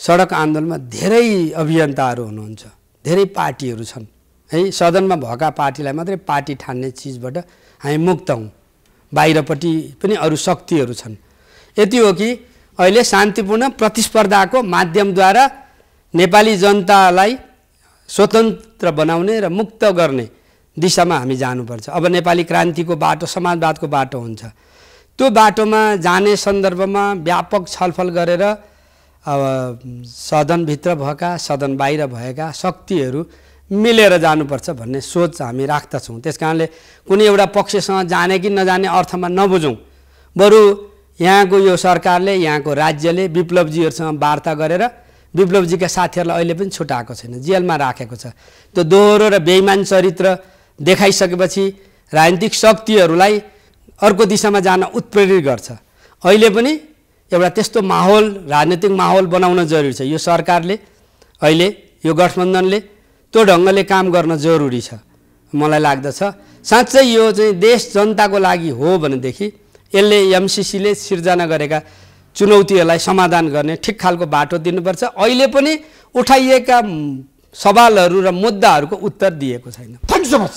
S2: सडक आन्दोलनमा धेरै अभियन्ताहरू हुनुहुन्छ धेरै पार्टीहरू छन् है सदनमा भएका पार्टीलाई मात्रै पार्टी ठान्ने चिजबाट हामी मुक्त हौँ बाहिरपट्टि पनि अरू शक्तिहरू छन् यति हो कि अहिले शान्तिपूर्ण प्रतिस्पर्धाको माध्यमद्वारा नेपाली जनतालाई स्वतन्त्र बनाउने र मुक्त गर्ने दिशामा हामी जानुपर्छ अब नेपाली क्रान्तिको बाटो समाजवादको बाटो हुन्छ त्यो बाटोमा जाने सन्दर्भमा व्यापक छलफल गरेर अब सदनभित्र भएका सदन बाहिर भएका शक्तिहरू मिलेर जानुपर्छ भन्ने सोच हामी राख्दछौँ त्यस कारणले कुनै एउटा पक्षसँग जाने कि नजाने अर्थमा नबुझौँ बरु यहाँको यो सरकारले यहाँको राज्यले विप्लवजीहरूसँग वार्ता गरेर विप्लवजीका साथीहरूलाई अहिले पनि छुट्याएको छैन जेलमा राखेको छ त्यो दोहोरो र बेइमान चरित्र देखाइसकेपछि राजनीतिक शक्तिहरूलाई अर्को दिशामा जान उत्प्रेरित गर्छ अहिले पनि एउटा त्यस्तो माहौल राजनीतिक माहौल बनाउन जरुरी छ यो सरकारले अहिले यो गठबन्धनले त्यो ढङ्गले काम गर्न जरुरी छ मलाई लाग्दछ साँच्चै यो चाहिँ देश जनताको लागि हो भनेदेखि यसले एमसिसीले सिर्जना गरेका चुनौतीहरूलाई समाधान गर्ने ठिक खालको बाटो दिनुपर्छ अहिले पनि उठाइएका सवालहरू र मुद्दाहरूको उत्तर दिएको छैन thank you so much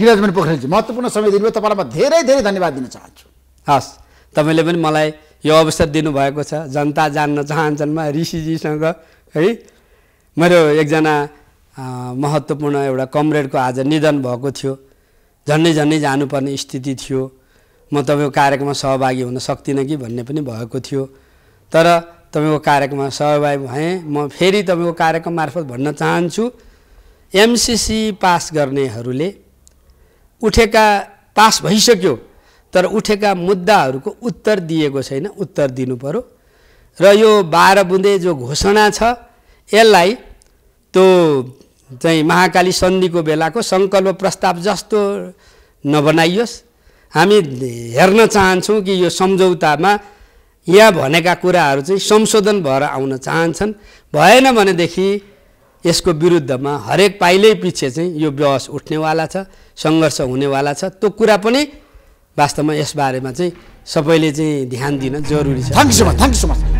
S2: Girajmani पोखरेलजी महत्त्वपूर्ण समय दिनुभयो तपाईँलाई म धेरै धेरै धन्यवाद दिन चाहन्छु हस् तपाईँले पनि मलाई यो अवसर दिनुभएको छ जनता जान्न चाहन्छन् म ऋषिजीसँग है मेरो एकजना महत्त्वपूर्ण एउटा कमरेडको आज निधन भएको थियो झन्डै झन्डै जानुपर्ने स्थिति थियो म तपाईँको कार्यक्रममा सहभागी हुन सक्दिनँ कि भन्ने पनि भएको थियो तर तपाईँको कार्यक्रममा सहभागी भएँ म फेरि तपाईँको कार्यक्रम मार्फत भन्न चाहन्छु एमसिसी पास गर्नेहरूले उठेका पास भइसक्यो तर उठेका मुद्दाहरूको उत्तर दिएको छैन उत्तर दिनु पऱ्यो र यो बाह्र बुँदे जो घोषणा छ यसलाई त्यो चाहिँ महाकाली सन्धिको बेलाको सङ्कल्प प्रस्ताव जस्तो नबनाइयोस् हामी हेर्न चाहन्छौँ कि यो सम्झौतामा यहाँ भनेका कुराहरू चाहिँ संशोधन भएर आउन चाहन्छन् भएन भनेदेखि यसको विरुद्धमा हरेक पाइलै पिछे चाहिँ यो बहस उठ्नेवाला छ सङ्घर्ष हुनेवाला छ त्यो कुरा पनि वास्तवमा यसबारेमा चाहिँ सबैले चाहिँ ध्यान दिन जरुरी छ thank you so much thank you so much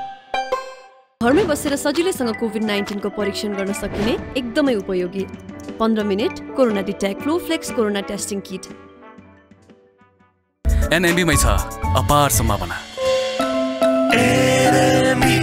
S1: घरमै बसेर सजिलैसँग कोभिड नाइन्टिनको परीक्षण गर्न सकिने एकदमै उपयोगी पन्ध्र minute corona detect Flowflex corona testing kit
S2: एनएमबीमै छ अपार सम्भावना